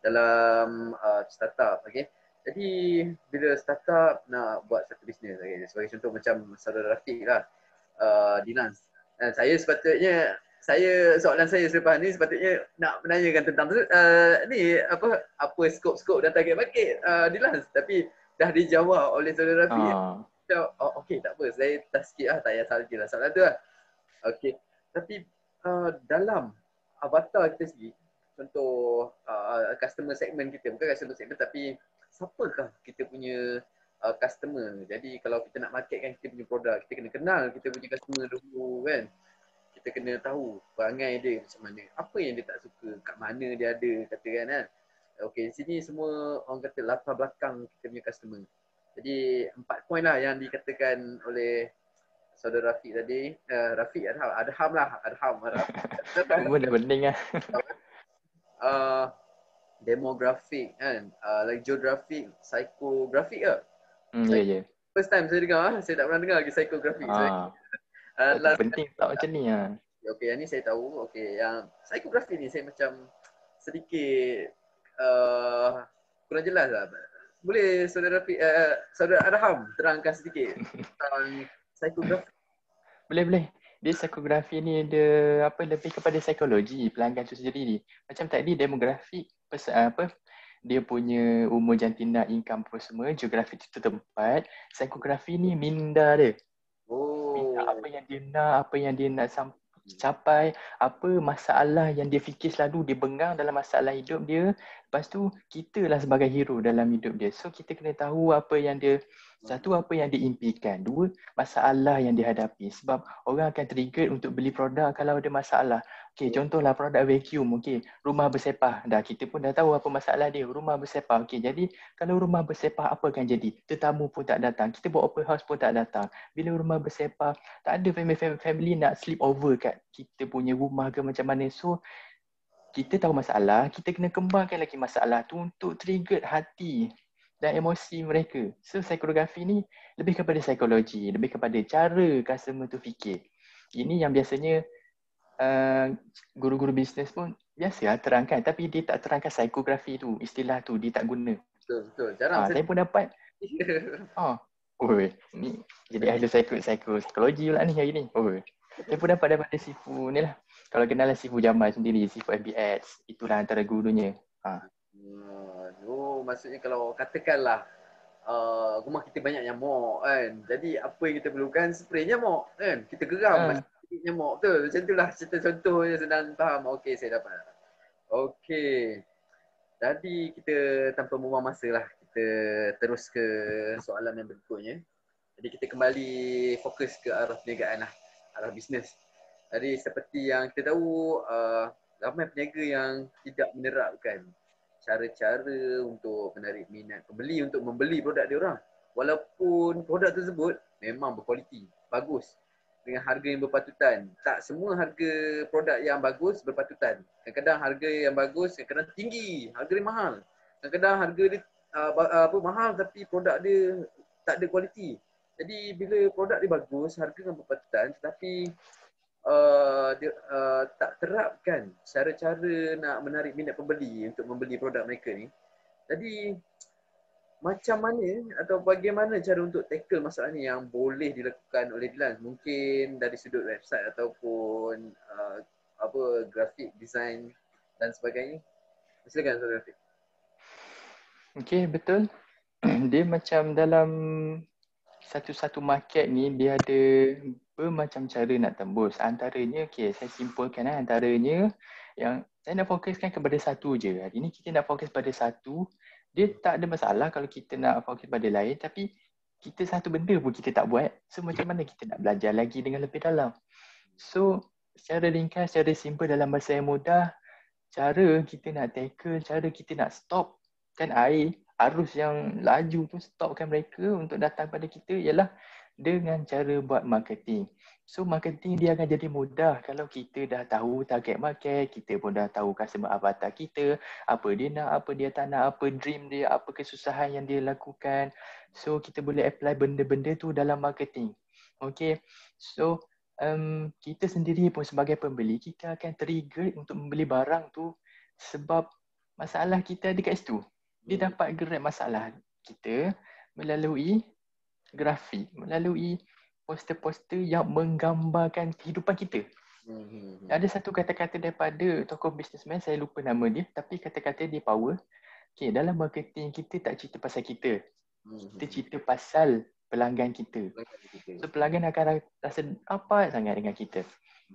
dalam uh, startup. Okay. Jadi bila startup nak buat satu bisnes okay. Sebagai contoh macam saudara Rafi lah uh, Dinans Dan Saya sepatutnya saya soalan saya selepas ni sepatutnya nak menanyakan tentang uh, ni apa apa skop-skop dan target market uh, Dinans tapi dah dijawab oleh saudara Rafi. Uh. Ah. So, oh, okay, tak apa. Saya tak sikit lah. Tak payah salah lah. Soalan tu lah. Okay. Tapi uh, dalam avatar kita sendiri, contoh uh, customer segment kita, bukan customer segment tapi siapakah kita punya uh, customer. Jadi kalau kita nak marketkan kita punya produk, kita kena kenal kita punya customer dulu kan. Kita kena tahu perangai dia macam mana. Apa yang dia tak suka, kat mana dia ada kata kan. kan? Ha. Okay, sini semua orang kata latar belakang kita punya customer. Jadi empat poin lah yang dikatakan oleh saudara Rafiq tadi. Uh, Rafiq Adham, Adham lah. Adham. Adham. Benda-benda lah. lah. Uh, demografik kan uh, like geografik psikografik ke hmm, ya ya first time saya dengar saya tak pernah dengar lagi psikografik ah. saya uh, penting tak macam ni ah ha. okey yang ni saya tahu okey yang psikografi ni saya macam sedikit uh, kurang jelas lah boleh saudara uh, saudara Arham terangkan sedikit tentang psikografi boleh boleh dia psikografi ni dia apa lebih kepada psikologi pelanggan tu sendiri. Macam tadi demografi pes, eh, apa dia punya umur jantina income apa semua geografi itu tempat psikografi ni minda dia oh. minda apa yang dia nak apa yang dia nak sampai capai apa masalah yang dia fikir selalu dia bengang dalam masalah hidup dia Lepas tu kita lah sebagai hero dalam hidup dia. So kita kena tahu apa yang dia satu apa yang dia impikan, dua masalah yang dihadapi sebab orang akan trigger untuk beli produk kalau ada masalah. Okey, contohlah produk vacuum, okey, rumah bersepah dah. Kita pun dah tahu apa masalah dia, rumah bersepah. Okey, jadi kalau rumah bersepah apa akan jadi? Tetamu pun tak datang, kita buat open house pun tak datang. Bila rumah bersepah, tak ada family family nak sleep over kat kita punya rumah ke macam mana. So kita tahu masalah, kita kena kembangkan lagi masalah tu untuk trigger hati dan emosi mereka. So psikografi ni lebih kepada psikologi, lebih kepada cara customer tu fikir. Ini yang biasanya uh, guru-guru bisnes pun biasa terangkan tapi dia tak terangkan psikografi tu, istilah tu dia tak guna. Betul, betul. Jarang ha, saya, pun dapat. oh, oi, ni jadi ahli psikologi pula ni hari ni. Oi. Saya pun dapat daripada sifu ni lah kalau kenal lah Sifu Jamal sendiri, Sifu MBS, itulah antara gurunya. Ha. No, ya, maksudnya kalau katakanlah uh, rumah kita banyak nyamuk kan. Jadi apa yang kita perlukan? Spray nyamuk kan. Kita geram ha. nyamuk tu. Macam itulah contoh-contoh yang senang faham. Okay, saya dapat. Okay, Tadi kita tanpa membuang masa lah kita terus ke soalan yang berikutnya. Jadi kita kembali fokus ke arah perniagaan lah, arah bisnes. Jadi seperti yang kita tahu uh, ramai peniaga yang tidak menerapkan cara-cara untuk menarik minat pembeli untuk membeli produk dia orang. Walaupun produk tersebut memang berkualiti, bagus dengan harga yang berpatutan. Tak semua harga produk yang bagus berpatutan. Kadang-kadang harga yang bagus kadang-kadang tinggi, harga dia mahal. Kadang-kadang harga dia uh, uh apa mahal tapi produk dia tak ada kualiti. Jadi bila produk dia bagus, harga yang berpatutan tetapi Uh, dia, uh, tak terapkan cara-cara nak menarik minat pembeli untuk membeli produk mereka ni jadi macam mana atau bagaimana cara untuk tackle masalah ni yang boleh dilakukan oleh Dilan mungkin dari sudut website ataupun uh, apa grafik design dan sebagainya silakan Saudara Rafiq Okay betul dia macam dalam satu-satu market ni dia ada bermacam cara nak tembus. Antaranya, okay, saya simpulkan eh, antaranya yang saya nak fokuskan kepada satu je. Hari ni kita nak fokus pada satu, dia tak ada masalah kalau kita nak fokus pada lain tapi kita satu benda pun kita tak buat. So macam mana kita nak belajar lagi dengan lebih dalam? So secara ringkas, secara simple dalam bahasa yang mudah, cara kita nak tackle, cara kita nak stop kan air arus yang laju tu stopkan mereka untuk datang pada kita ialah dengan cara buat marketing. So marketing dia akan jadi mudah kalau kita dah tahu target market, kita pun dah tahu customer avatar kita, apa dia nak, apa dia tak nak, apa dream dia, apa kesusahan yang dia lakukan. So kita boleh apply benda-benda tu dalam marketing. Okay, so um, kita sendiri pun sebagai pembeli, kita akan trigger untuk membeli barang tu sebab masalah kita dekat situ. Dia hmm. dapat gerak masalah kita melalui grafik melalui poster-poster yang menggambarkan kehidupan kita. Mm-hmm. Ada satu kata-kata daripada tokoh businessman, saya lupa nama dia, tapi kata-kata dia power. Okay, dalam marketing kita tak cerita pasal kita. Mm-hmm. Kita cerita pasal pelanggan kita. So pelanggan akan rasa apa sangat dengan kita.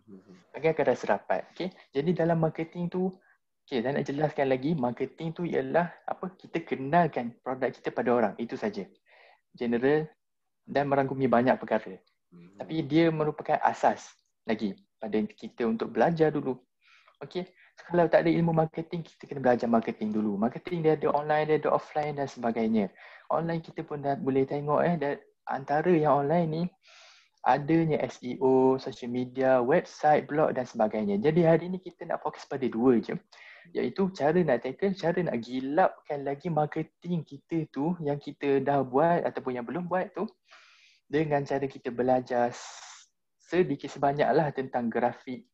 Mm-hmm. Pelanggan akan rasa rapat. Okay? Jadi dalam marketing tu, okay, saya nak jelaskan lagi, marketing tu ialah apa kita kenalkan produk kita pada orang. Itu saja. General dan merangkumi banyak perkara. Hmm. Tapi dia merupakan asas lagi pada kita untuk belajar dulu. Okey, so, kalau tak ada ilmu marketing, kita kena belajar marketing dulu. Marketing dia ada online, dia ada offline dan sebagainya. Online kita pun dah boleh tengok eh dan antara yang online ni adanya SEO, social media, website, blog dan sebagainya. Jadi hari ni kita nak fokus pada dua je iaitu cara nak tackle, cara nak gilapkan lagi marketing kita tu yang kita dah buat ataupun yang belum buat tu dengan cara kita belajar sedikit sebanyaklah tentang grafik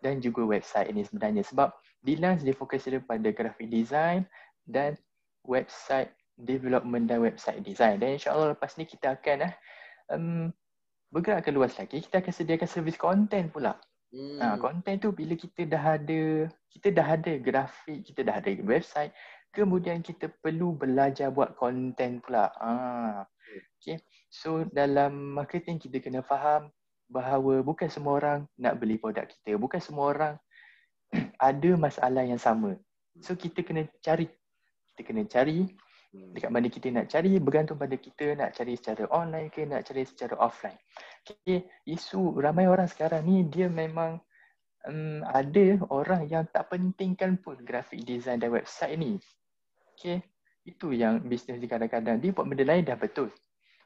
dan juga website ini sebenarnya sebab di Lance dia fokus pada grafik design dan website development dan website design dan insyaAllah lepas ni kita akan eh, um, bergerak ke luas lagi kita akan sediakan servis konten pula Ah, hmm. Ha, content tu bila kita dah ada, kita dah ada grafik, kita dah ada website, kemudian kita perlu belajar buat konten pula. Ha. Okay. So dalam marketing kita kena faham bahawa bukan semua orang nak beli produk kita, bukan semua orang ada masalah yang sama. So kita kena cari, kita kena cari Hmm. Dekat mana kita nak cari bergantung pada kita nak cari secara online ke nak cari secara offline. Okay, isu ramai orang sekarang ni dia memang um, ada orang yang tak pentingkan pun grafik design dan website ni. Okay, itu yang bisnes dia kadang-kadang. Dia buat benda lain dah betul.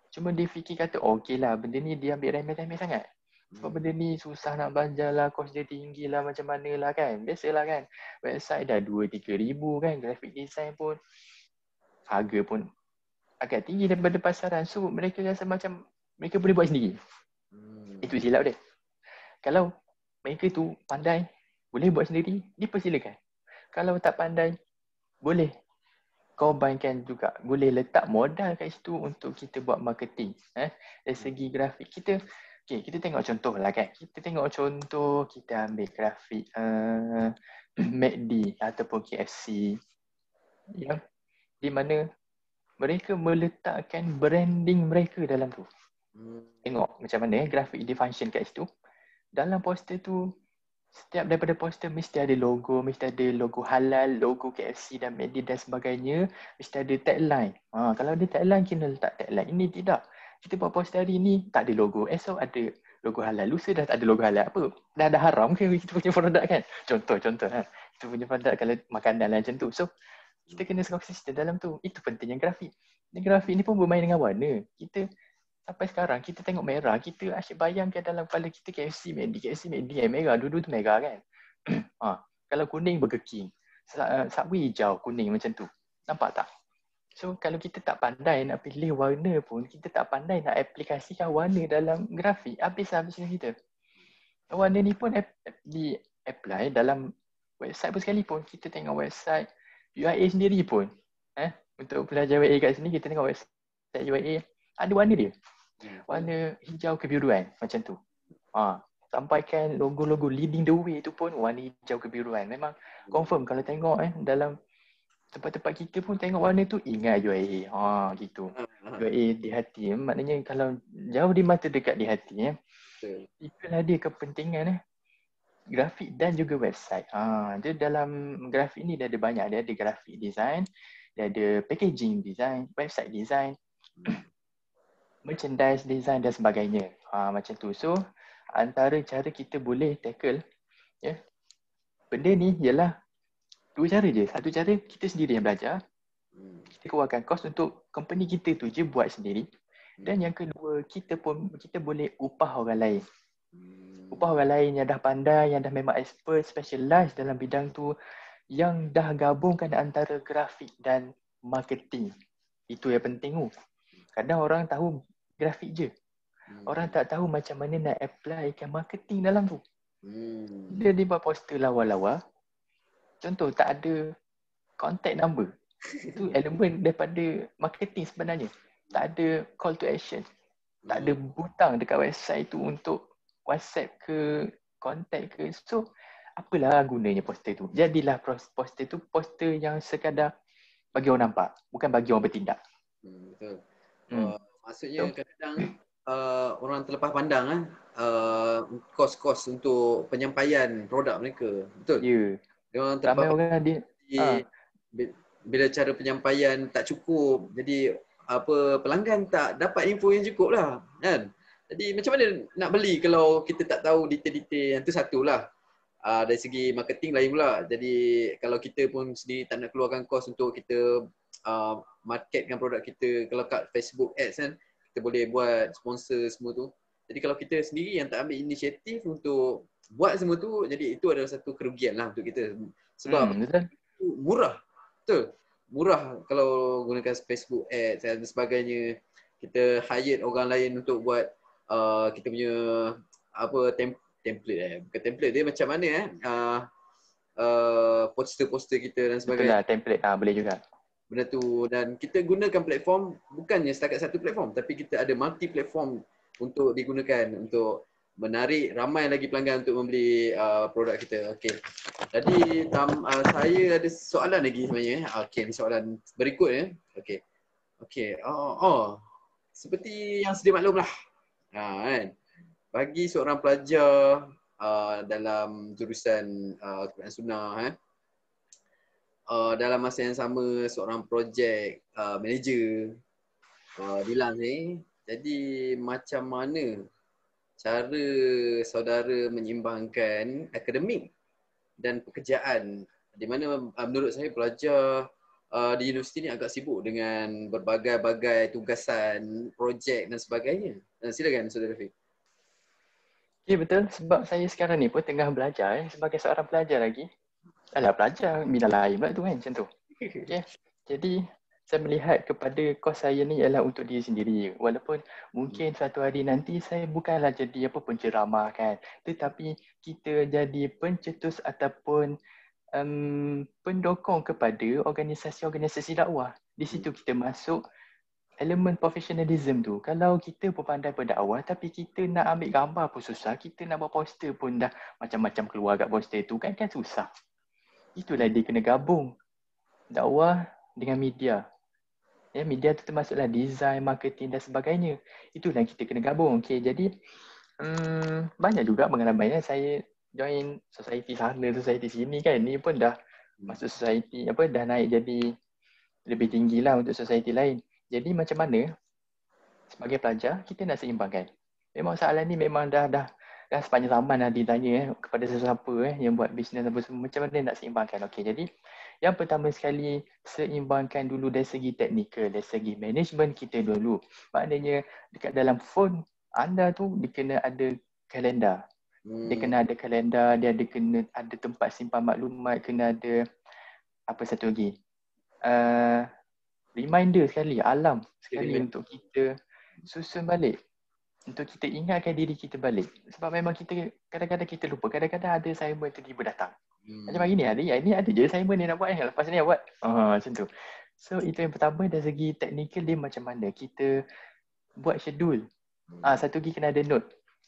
Cuma dia fikir kata, oh, okey lah benda ni dia ambil remeh-remeh sangat. Sebab hmm. benda ni susah nak belajar lah, kos dia tinggi lah macam mana lah kan. Biasalah kan, website dah 2-3 ribu kan, grafik design pun harga pun agak tinggi daripada pasaran so mereka rasa macam mereka boleh buat sendiri hmm. itu silap dia kalau mereka tu pandai boleh buat sendiri dia dipersilakan kalau tak pandai boleh kau bayangkan juga boleh letak modal kat situ untuk kita buat marketing eh dari segi grafik kita okey kita tengok contoh lah kan kita tengok contoh kita ambil grafik uh, eh, MACD ataupun KFC yang di mana mereka meletakkan branding mereka dalam tu. Hmm. Tengok macam mana eh, grafik dia function kat situ. Dalam poster tu, setiap daripada poster mesti ada logo, mesti ada logo halal, logo KFC dan media dan sebagainya. Mesti ada tagline. Ha, kalau ada tagline, kena letak tagline. Ini tidak. Kita buat poster hari ni, tak ada logo. Esok eh, ada logo halal. Lusa dah tak ada logo halal apa. Dah ada haram ke kita punya produk kan? Contoh, contoh. Ha. Kita punya produk kalau makanan lah macam tu. So, kita kena konsisten dalam tu. Itu pentingnya grafik. Dan grafik ni pun bermain dengan warna. Kita sampai sekarang kita tengok merah, kita asyik bayangkan dalam kepala kita KFC Medi, KFC Medi yang merah, dulu tu merah kan. ha. kalau kuning Burger King, Subway ah, hijau, kuning macam tu. Nampak tak? So kalau kita tak pandai nak pilih warna pun, kita tak pandai nak aplikasikan warna dalam grafik, habis habis kita. Warna ni pun di apply dalam website pun sekalipun, kita tengok website, UIA sendiri pun eh untuk pelajar UIA kat sini kita tengok website UIA ada warna dia. Hmm. Warna hijau kebiruan macam tu. Ha. Sampaikan logo-logo leading the way tu pun warna hijau kebiruan. Memang confirm kalau tengok eh dalam tempat-tempat kita pun tengok warna tu ingat UIA. Ha gitu. Hmm. UIA di hati. Eh. Maknanya kalau jauh di mata dekat di hati eh. Itulah dia kepentingan eh grafik dan juga website. Ha, dia dalam grafik ni dia ada banyak. Dia ada grafik design, dia ada packaging design, website design, hmm. merchandise design dan sebagainya. Ha, macam tu. So antara cara kita boleh tackle ya, yeah, benda ni ialah dua cara je. Satu cara kita sendiri yang belajar. Hmm. Kita keluarkan kos untuk company kita tu je buat sendiri. Dan hmm. yang kedua kita pun kita boleh upah orang lain upah orang lain yang dah pandai, yang dah memang expert, specialized dalam bidang tu yang dah gabungkan antara grafik dan marketing. Itu yang penting tu. Oh. Kadang orang tahu grafik je. Hmm. Orang tak tahu macam mana nak apply ke marketing dalam tu. Hmm. Dia dia buat poster lawa-lawa. Contoh tak ada contact number. Itu elemen daripada marketing sebenarnya. Tak ada call to action. Tak ada hmm. butang dekat website tu untuk WhatsApp ke contact ke so apalah gunanya poster tu jadilah poster tu poster yang sekadar bagi orang nampak bukan bagi orang bertindak hmm, betul hmm. Uh, maksudnya betul. kadang uh, orang terlepas pandang ah uh, kos-kos untuk penyampaian produk mereka betul ya yeah. ramai orang di uh. Ah. bila cara penyampaian tak cukup jadi apa pelanggan tak dapat info yang cukup lah kan jadi macam mana nak beli kalau kita tak tahu detail-detail yang tu satu lah. Uh, dari segi marketing lain pula. Jadi kalau kita pun sendiri tak nak keluarkan kos untuk kita uh, marketkan produk kita kalau kat Facebook ads kan, kita boleh buat sponsor semua tu. Jadi kalau kita sendiri yang tak ambil inisiatif untuk buat semua tu, jadi itu adalah satu kerugian lah untuk kita. Sebab hmm, itu murah. Betul. Murah kalau gunakan Facebook ads dan sebagainya. Kita hire orang lain untuk buat uh, kita punya apa temp- template eh bukan template dia macam mana eh uh, uh, poster-poster kita dan sebagainya Betul lah, template ah uh, boleh juga benda tu dan kita gunakan platform bukannya setakat satu platform tapi kita ada multi platform untuk digunakan untuk menarik ramai lagi pelanggan untuk membeli uh, produk kita. Okey. Jadi tam, uh, saya ada soalan lagi sebenarnya. Eh. Okey, soalan berikut ya. Okey. Okey. Oh, oh. Seperti yang sedia maklumlah, Ha, kan? Bagi seorang pelajar uh, dalam jurusan uh, ha, Quran Sunnah, eh, uh, dalam masa yang sama seorang projek uh, manager uh, bilang ni, eh, jadi macam mana cara saudara menyimbangkan akademik dan pekerjaan di mana menurut saya pelajar uh, uh, di universiti ni agak sibuk dengan berbagai-bagai tugasan, projek dan sebagainya. Uh, silakan Saudara Fik. Ya yeah, betul sebab saya sekarang ni pun tengah belajar eh, sebagai seorang pelajar lagi. Alah pelajar bila lain pula tu kan macam tu. Okay. Jadi saya melihat kepada kos saya ni ialah untuk diri sendiri. Walaupun mungkin satu hari nanti saya bukanlah jadi apa penceramah kan. Tetapi kita jadi pencetus ataupun um, pendokong kepada organisasi-organisasi dakwah. Di situ kita masuk elemen professionalism tu. Kalau kita berpandai pada awal tapi kita nak ambil gambar pun susah, kita nak buat poster pun dah macam-macam keluar kat poster tu kan kan susah. Itulah dia kena gabung dakwah dengan media. Ya, media tu termasuklah design, marketing dan sebagainya. Itulah kita kena gabung. Okay, jadi hmm, banyak juga pengalaman ya. Saya join society sana society sini kan ni pun dah hmm. masuk society apa dah naik jadi lebih tinggi lah untuk society lain jadi macam mana sebagai pelajar kita nak seimbangkan memang soalan ni memang dah dah dah sepanjang zaman dah ditanya eh, kepada sesiapa eh, yang buat bisnes apa semua macam mana nak seimbangkan okey jadi yang pertama sekali seimbangkan dulu dari segi teknikal dari segi management kita dulu maknanya dekat dalam phone anda tu dia kena ada kalender Hmm. Dia kena ada kalender, dia ada kena ada tempat simpan maklumat, kena ada apa satu lagi. Uh, reminder sekali, alam sekali Sekiranya. untuk kita susun balik. Untuk kita ingatkan diri kita balik. Sebab memang kita kadang-kadang kita lupa, kadang-kadang ada assignment tiba-tiba datang. Hmm. Macam hari ni, hari ni ada je assignment ni nak buat, lepas ni nak buat. Uh, macam tu. So itu yang pertama dari segi teknikal dia macam mana kita buat schedule. Ah satu lagi kena ada note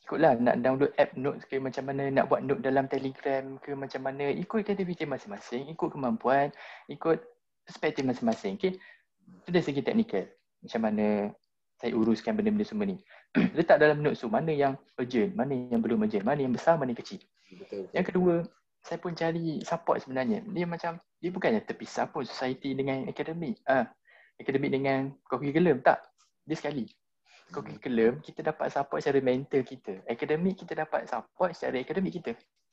ikutlah nak download app notes ke macam mana nak buat note dalam telegram ke macam mana ikut kategori masing-masing ikut kemampuan ikut perspektif masing-masing okay itu dari segi teknikal macam mana saya uruskan benda-benda semua ni letak dalam notes tu mana yang urgent mana yang belum urgent mana yang besar mana yang kecil Betul. yang kedua saya pun cari support sebenarnya dia macam dia bukannya terpisah pun society dengan akademik ah ha, akademik dengan curriculum tak dia sekali kurikulum hmm. kita dapat support secara mental kita akademik kita dapat support secara akademik kita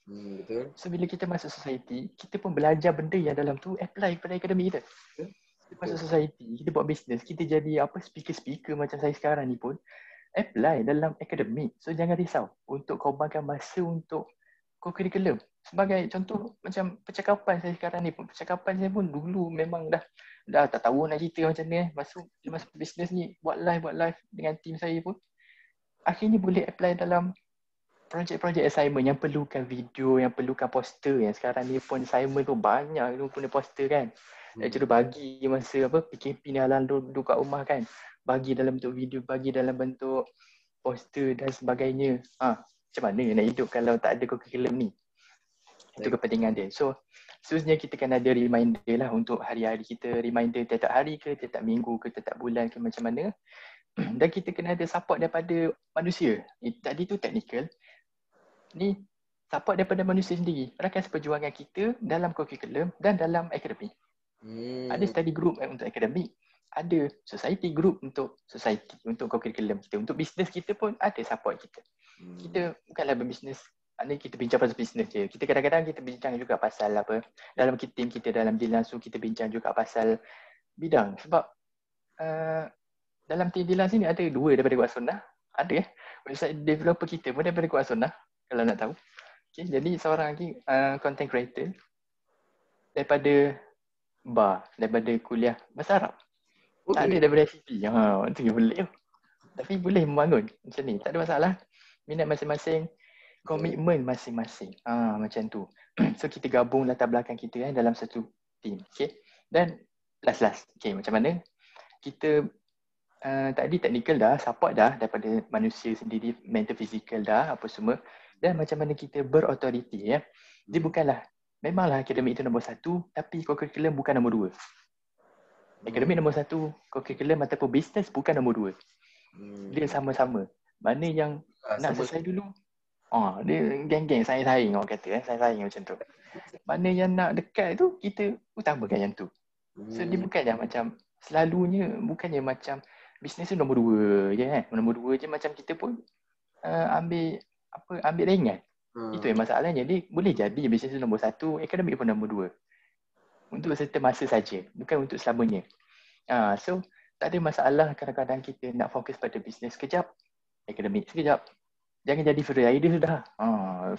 hmm, betul so bila kita masuk society kita pun belajar benda yang dalam tu apply pada akademik kita betul? masuk society kita buat business kita jadi apa speaker-speaker macam saya sekarang ni pun apply dalam akademik so jangan risau untuk korbankan masa untuk kurikulum. Sebagai contoh macam percakapan saya sekarang ni pun percakapan saya pun dulu memang dah dah tak tahu nak cerita macam ni eh. Masuk lepas bisnes ni buat live buat live dengan team saya pun akhirnya boleh apply dalam projek-projek assignment yang perlukan video, yang perlukan poster yang sekarang ni pun assignment tu banyak tu punya poster kan. Dan hmm. bagi masa apa PKP ni alam duduk kat rumah kan. Bagi dalam bentuk video, bagi dalam bentuk poster dan sebagainya. Ha macam mana nak hidup kalau tak ada kurikulum ni okay. itu kepentingan dia so seterusnya kita kena ada reminder lah untuk hari-hari kita reminder tiap hari ke tiap minggu ke tiap bulan ke macam mana dan kita kena ada support daripada manusia eh, tadi tu technical ni support daripada manusia sendiri rakan seperjuangan kita dalam kurikulum dan dalam akademik hmm. ada study group eh, untuk akademik ada society group untuk society untuk kurikulum kita untuk bisnes kita pun ada support kita kita bukanlah berbisnes ni kita bincang pasal bisnes je. Kita kadang-kadang kita bincang juga pasal apa dalam kita team kita dalam dilansu kita bincang juga pasal bidang sebab uh, dalam team dilans ni ada dua daripada kuasa. sunnah. Ada eh. Website developer kita pun daripada kuasa. sunnah kalau nak tahu. Okay, jadi seorang lagi uh, content creator daripada bar, daripada kuliah bahasa Arab. Okay. Tak ada daripada FP. Ha, tu boleh. Tapi boleh membangun macam ni. Tak ada masalah minat masing-masing, komitmen masing-masing. Ha, macam tu. so kita gabung latar belakang kita eh, dalam satu team. Okay. Dan last-last. Okay, macam mana? Kita uh, ah, tadi teknikal dah, support dah daripada manusia sendiri, mental physical dah, apa semua. Dan macam mana kita berautoriti. Ya? Eh? Dia hmm. bukanlah, memanglah akademik itu nombor satu, tapi curriculum bukan nombor dua. Akademik hmm. nombor satu, curriculum ataupun bisnes bukan nombor dua. Dia hmm. sama-sama. Mana yang ha, nak saya dulu? Ah, oh, dia geng-geng saing-saing orang kata kan, saing-saing macam tu. Mana yang nak dekat tu kita utamakan yang tu. Hmm. So dia hmm. bukan yang macam selalunya bukannya macam bisnes tu nombor dua je kan. Nombor dua je macam kita pun uh, ambil apa ambil ringan. Hmm. Itu yang masalahnya. Jadi boleh jadi bisnes tu nombor satu, akademik pun nombor dua. Untuk serta masa saja, bukan untuk selamanya. uh, so tak ada masalah kadang-kadang kita nak fokus pada bisnes kejap akademik sekejap jangan jadi free rider sudah ha,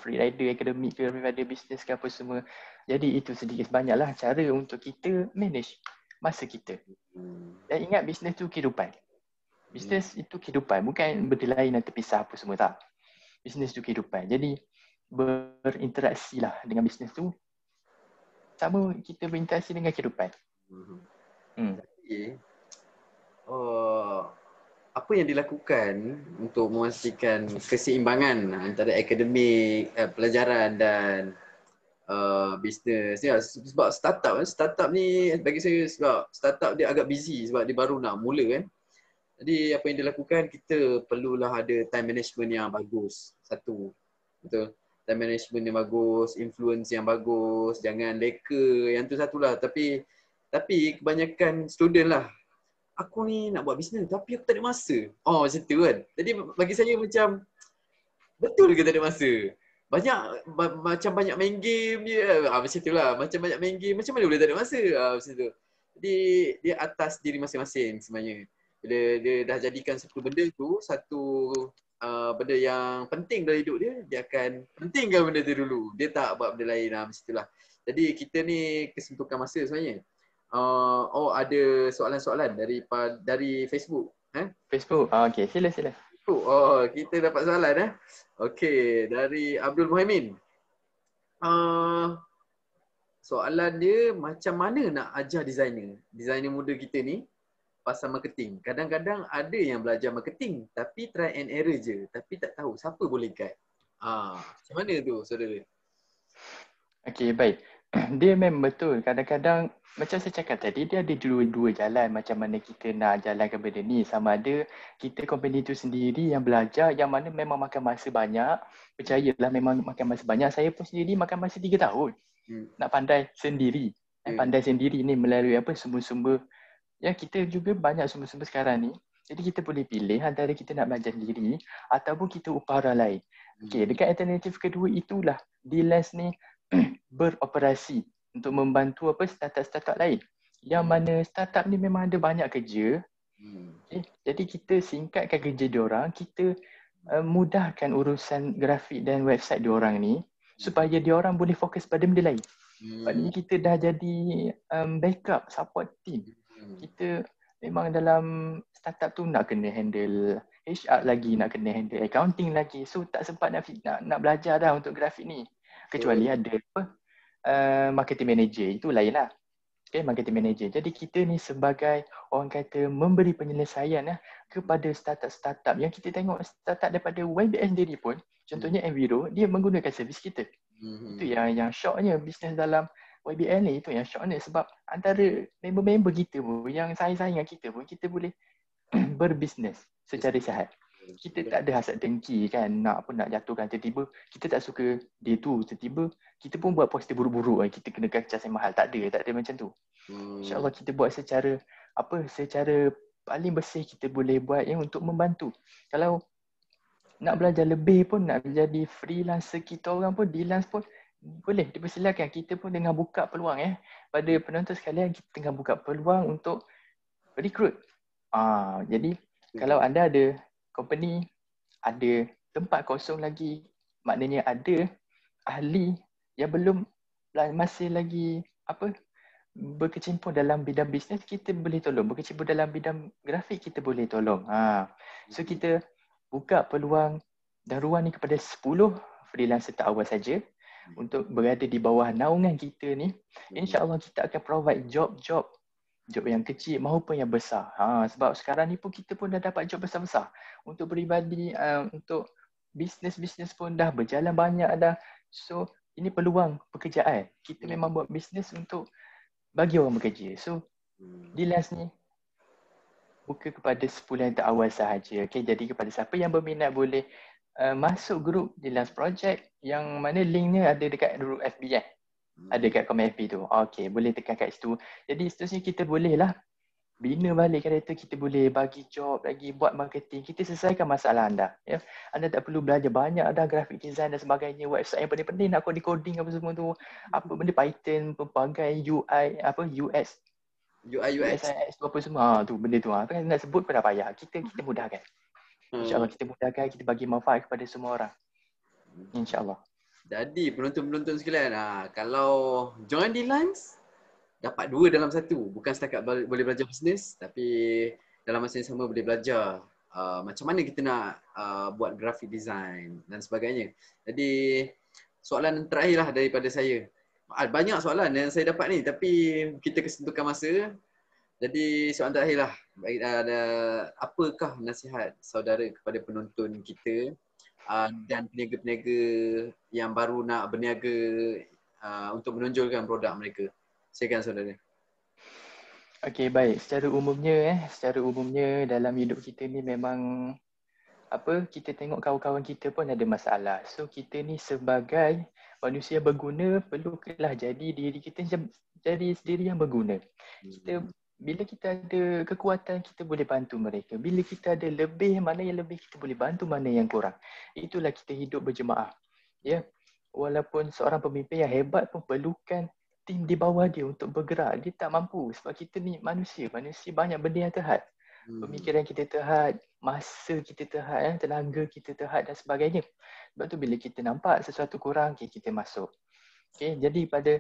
free rider akademik ke free rider bisnes ke apa semua jadi itu sedikit banyaklah cara untuk kita manage masa kita dan ingat bisnes tu kehidupan bisnes hmm. itu kehidupan bukan benda lain yang terpisah apa semua tak bisnes tu kehidupan jadi berinteraksi lah dengan bisnes tu sama kita berinteraksi dengan kehidupan hmm. Hmm. Okay. Oh, apa yang dilakukan untuk memastikan keseimbangan ah, antara akademik, uh, pelajaran dan uh, bisnes. Ya, sebab startup, eh, startup ni bagi saya sebab startup dia agak busy sebab dia baru nak mula kan. Jadi apa yang dilakukan kita perlulah ada time management yang bagus. Satu. Betul. Time management yang bagus, influence yang bagus, jangan leka, yang tu satulah. Tapi tapi kebanyakan student lah aku ni nak buat bisnes tapi aku tak ada masa. Oh macam tu kan. Jadi bagi saya macam betul ke tak ada masa? Banyak ba- macam banyak main game je. Ah, macam tu lah. Macam banyak main game. Macam mana boleh tak ada masa? Ah, macam tu. Jadi dia atas diri masing-masing sebenarnya. Bila dia dah jadikan satu benda tu, satu uh, benda yang penting dalam hidup dia, dia akan pentingkan benda tu dulu. Dia tak buat benda lain lah macam tu lah. Jadi kita ni kesentukan masa sebenarnya uh, oh ada soalan-soalan dari dari Facebook, eh? Facebook. Oh, okey, sila sila. Oh, kita dapat soalan eh. Okay, dari Abdul Muhammad. Uh, soalan dia macam mana nak ajar designer? Designer muda kita ni pasal marketing. Kadang-kadang ada yang belajar marketing tapi try and error je, tapi tak tahu siapa boleh guide. Ah, uh, macam mana tu saudara? Okay, baik. Dia memang betul. Kadang-kadang macam saya cakap tadi dia ada dua-dua jalan macam mana kita nak jalankan benda ni sama ada kita company tu sendiri yang belajar yang mana memang makan masa banyak percayalah memang makan masa banyak saya pun sendiri makan masa tiga tahun hmm. nak pandai sendiri hmm. nak pandai sendiri ni melalui apa sumber-sumber yang kita juga banyak sumber-sumber sekarang ni jadi kita boleh pilih antara kita nak belajar sendiri ataupun kita upah orang lain hmm. okey dekat alternatif kedua itulah D-Lens ni beroperasi untuk membantu apa startup-startup lain. Yang hmm. mana startup ni memang ada banyak kerja. Okay. Hmm. Eh, jadi kita singkatkan kerja orang, kita uh, mudahkan urusan grafik dan website diorang ni hmm. supaya dia orang boleh fokus pada benda lain. Maknanya kita dah jadi um, backup support team. Kita memang dalam startup tu nak kena handle HR lagi, nak kena handle accounting lagi. So tak sempat nak nak, nak belajar dah untuk grafik ni. Kecuali ada apa? uh, marketing manager itu lainlah. Okay, eh, marketing manager. Jadi kita ni sebagai orang kata memberi penyelesaian lah kepada startup-startup yang kita tengok startup daripada YBS sendiri pun contohnya hmm. Enviro dia menggunakan servis kita. Mm-hmm. Itu yang yang shocknya bisnes dalam YBN ni itu yang shocknya sebab antara member-member kita pun yang saya-saya dengan kita pun kita boleh berbisnes secara sihat kita tak ada hasad dengki kan nak apa nak jatuhkan tiba-tiba kita tak suka dia tu tiba-tiba kita pun buat positif buru-buru kan eh, kita kena kacau yang mahal tak ada tak ada macam tu hmm. insyaallah kita buat secara apa secara paling bersih kita boleh buat ya untuk membantu kalau nak belajar lebih pun nak jadi freelancer kita orang pun freelance pun boleh dipersilakan kita pun dengan buka peluang ya pada penonton sekalian kita tengah buka peluang untuk recruit ah jadi hmm. kalau anda ada company ada tempat kosong lagi maknanya ada ahli yang belum lah, masih lagi apa berkecimpung dalam bidang bisnes kita boleh tolong berkecimpung dalam bidang grafik kita boleh tolong ha so mhm. kita buka peluang dan ruang ni kepada 10 freelancer terawal saja mhm. untuk berada di bawah naungan kita ni mhm. insyaallah kita akan provide job-job job yang kecil maupun yang besar. Ha, sebab sekarang ni pun kita pun dah dapat job besar-besar. Untuk peribadi, uh, untuk bisnes-bisnes pun dah berjalan banyak dah. So, ini peluang pekerjaan. Kita hmm. memang buat bisnes untuk bagi orang bekerja. So, hmm. di last ni, buka kepada 10 yang terawal sahaja. Okay, jadi kepada siapa yang berminat boleh uh, masuk grup di last project yang mana linknya ada dekat grup FB kan. Eh? Hmm. ada kat comment FB tu. Okay, boleh tekan kat situ. Jadi seterusnya kita boleh lah bina balik kereta kita boleh bagi job lagi buat marketing. Kita selesaikan masalah anda. Ya. Anda tak perlu belajar banyak dah graphic design dan sebagainya. Website yang pening-pening nak kod coding apa semua tu. Apa benda Python, pelbagai UI, apa US. UI, US, apa semua. Ha, tu benda tu. Apa ha. Kan nak sebut pun dah payah. Kita, kita mudahkan. Hmm. InsyaAllah kita mudahkan. Kita bagi manfaat kepada semua orang. Hmm. InsyaAllah. Jadi penonton-penonton sekalian, ha, kalau join di lines dapat dua dalam satu. Bukan setakat boleh belajar bisnes tapi dalam masa yang sama boleh belajar Uh, macam mana kita nak uh, buat grafik design dan sebagainya. Jadi soalan terakhirlah daripada saya. Banyak soalan yang saya dapat ni tapi kita kesentukan masa. Jadi soalan terakhirlah. Baik ada apakah nasihat saudara kepada penonton kita Ah, dan peniaga-peniaga yang baru nak berniaga uh, untuk menonjolkan produk mereka. Silakan saudara. Okey baik, secara umumnya eh, secara umumnya dalam hidup kita ni memang apa kita tengok kawan-kawan kita pun ada masalah. So kita ni sebagai manusia berguna perlu kelah jadi diri kita jadi sendiri yang berguna. Kita bila kita ada kekuatan kita boleh bantu mereka bila kita ada lebih mana yang lebih kita boleh bantu mana yang kurang itulah kita hidup berjemaah ya walaupun seorang pemimpin yang hebat pun perlukan tim di bawah dia untuk bergerak dia tak mampu sebab kita ni manusia manusia banyak benda yang terhad hmm. pemikiran kita terhad masa kita terhad eh, tenaga kita terhad dan sebagainya sebab tu bila kita nampak sesuatu kurang okay, kita masuk okey jadi pada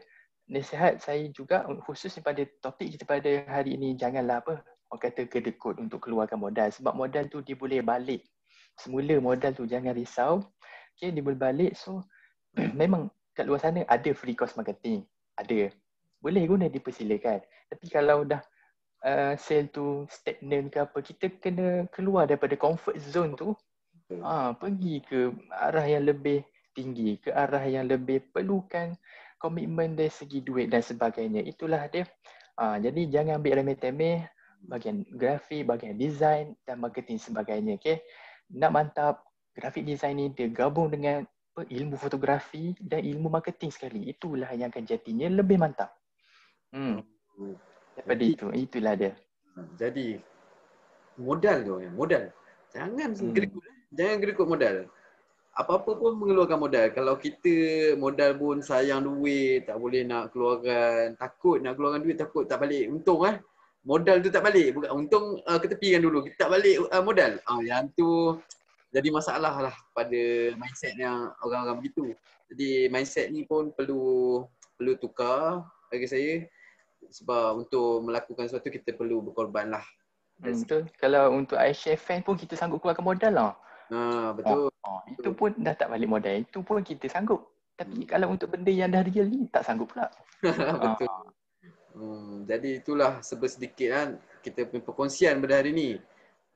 nasihat saya juga khusus pada topik kita pada hari ini janganlah apa orang kata kedekut untuk keluarkan modal sebab modal tu dia boleh balik semula modal tu jangan risau okey dia boleh balik so memang kat luar sana ada free cost marketing ada boleh guna dipersilakan tapi kalau dah uh, sale tu stagnant ke apa kita kena keluar daripada comfort zone tu ah ha, pergi ke arah yang lebih tinggi ke arah yang lebih perlukan komitmen dari segi duit dan sebagainya. Itulah dia. Uh, jadi jangan ambil remeh-temeh bagian grafik, bagian design dan marketing sebagainya. Okay? Nak mantap, grafik design ni dia gabung dengan ilmu fotografi dan ilmu marketing sekali. Itulah yang akan jadinya lebih mantap. Hmm. Daripada jadi, itu, itulah dia. Jadi, modal tu, modal. Jangan hmm. gerikut, jangan gerikut modal apa-apa pun mengeluarkan modal. Kalau kita modal pun sayang duit, tak boleh nak keluarkan, takut nak keluarkan duit, takut tak balik untung eh. Modal tu tak balik. Bukan untung uh, ketepikan dulu. Kita tak balik uh, modal. Ah uh, yang tu jadi masalah lah pada mindset yang orang-orang begitu. Jadi mindset ni pun perlu perlu tukar bagi saya sebab untuk melakukan sesuatu kita perlu berkorban lah. Hmm, betul. Kalau untuk Aisyah fan pun kita sanggup keluarkan modal lah. Ha, ha, betul. Ha, ha, itu pun dah tak balik modal. Itu pun kita sanggup. Tapi hmm. kalau untuk benda yang dah real ni, tak sanggup pula. betul. Ha. Hmm, jadi itulah sebersedikit kan kita punya perkongsian pada hari ni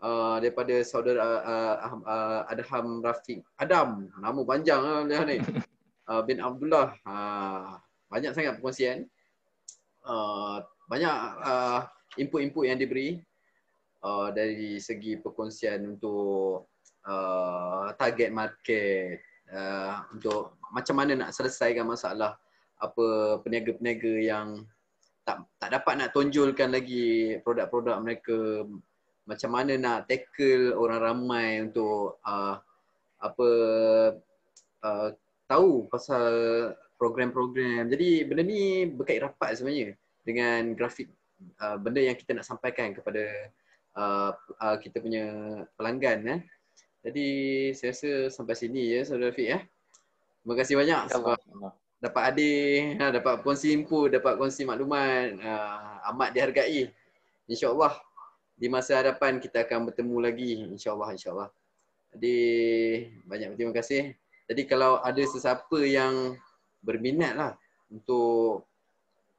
uh, daripada saudara uh, uh, Adham Rafiq Adam nama panjang lah dia ni uh, bin Abdullah uh, banyak sangat perkongsian uh, banyak uh, input-input yang diberi uh, dari segi perkongsian untuk uh, target market uh, untuk macam mana nak selesaikan masalah apa peniaga-peniaga yang tak tak dapat nak tonjolkan lagi produk-produk mereka macam mana nak tackle orang ramai untuk uh, apa uh, tahu pasal program-program. Jadi benda ni berkait rapat sebenarnya dengan grafik uh, benda yang kita nak sampaikan kepada uh, uh, kita punya pelanggan eh. Jadi saya rasa sampai sini ya saudara Fik ya. Terima kasih banyak ya, sebab ya. dapat hadir, ha, dapat kongsi info, dapat kongsi maklumat uh, amat dihargai. Insya-Allah di masa hadapan kita akan bertemu lagi insya-Allah insya-Allah. Jadi banyak terima kasih. Jadi kalau ada sesiapa yang berminat lah untuk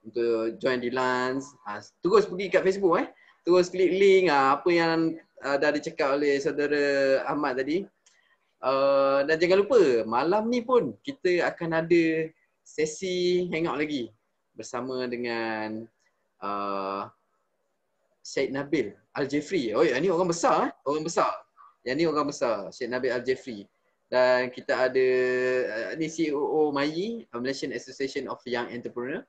untuk join di lunch, ha, uh, terus pergi kat Facebook eh. Terus klik link uh, apa yang uh, dah dicakap oleh saudara Ahmad tadi. Uh, dan jangan lupa malam ni pun kita akan ada sesi hangout lagi bersama dengan uh, Syed Nabil Al Jeffrey. Oh ya ni orang besar eh? Orang besar. Yang ni orang besar Syed Nabil Al Jeffrey. Dan kita ada uh, ni CEO Mayi Malaysian Association of Young Entrepreneur.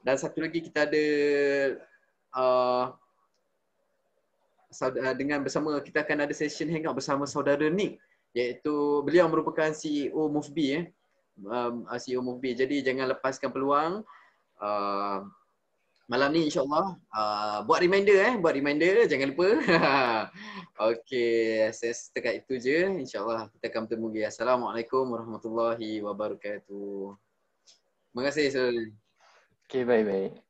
Dan satu lagi kita ada uh, Eh, dengan bersama kita akan ada session hangout bersama saudara ni, iaitu beliau merupakan CEO Movebee eh. Um, uh, CEO Movebee. Jadi jangan lepaskan peluang uh, malam ni insyaAllah uh, buat reminder eh. Buat reminder jangan lupa. okay. Saya setakat itu je. InsyaAllah kita akan bertemu lagi. Assalamualaikum warahmatullahi wabarakatuh. Terima kasih. Sir. Okay. Bye-bye.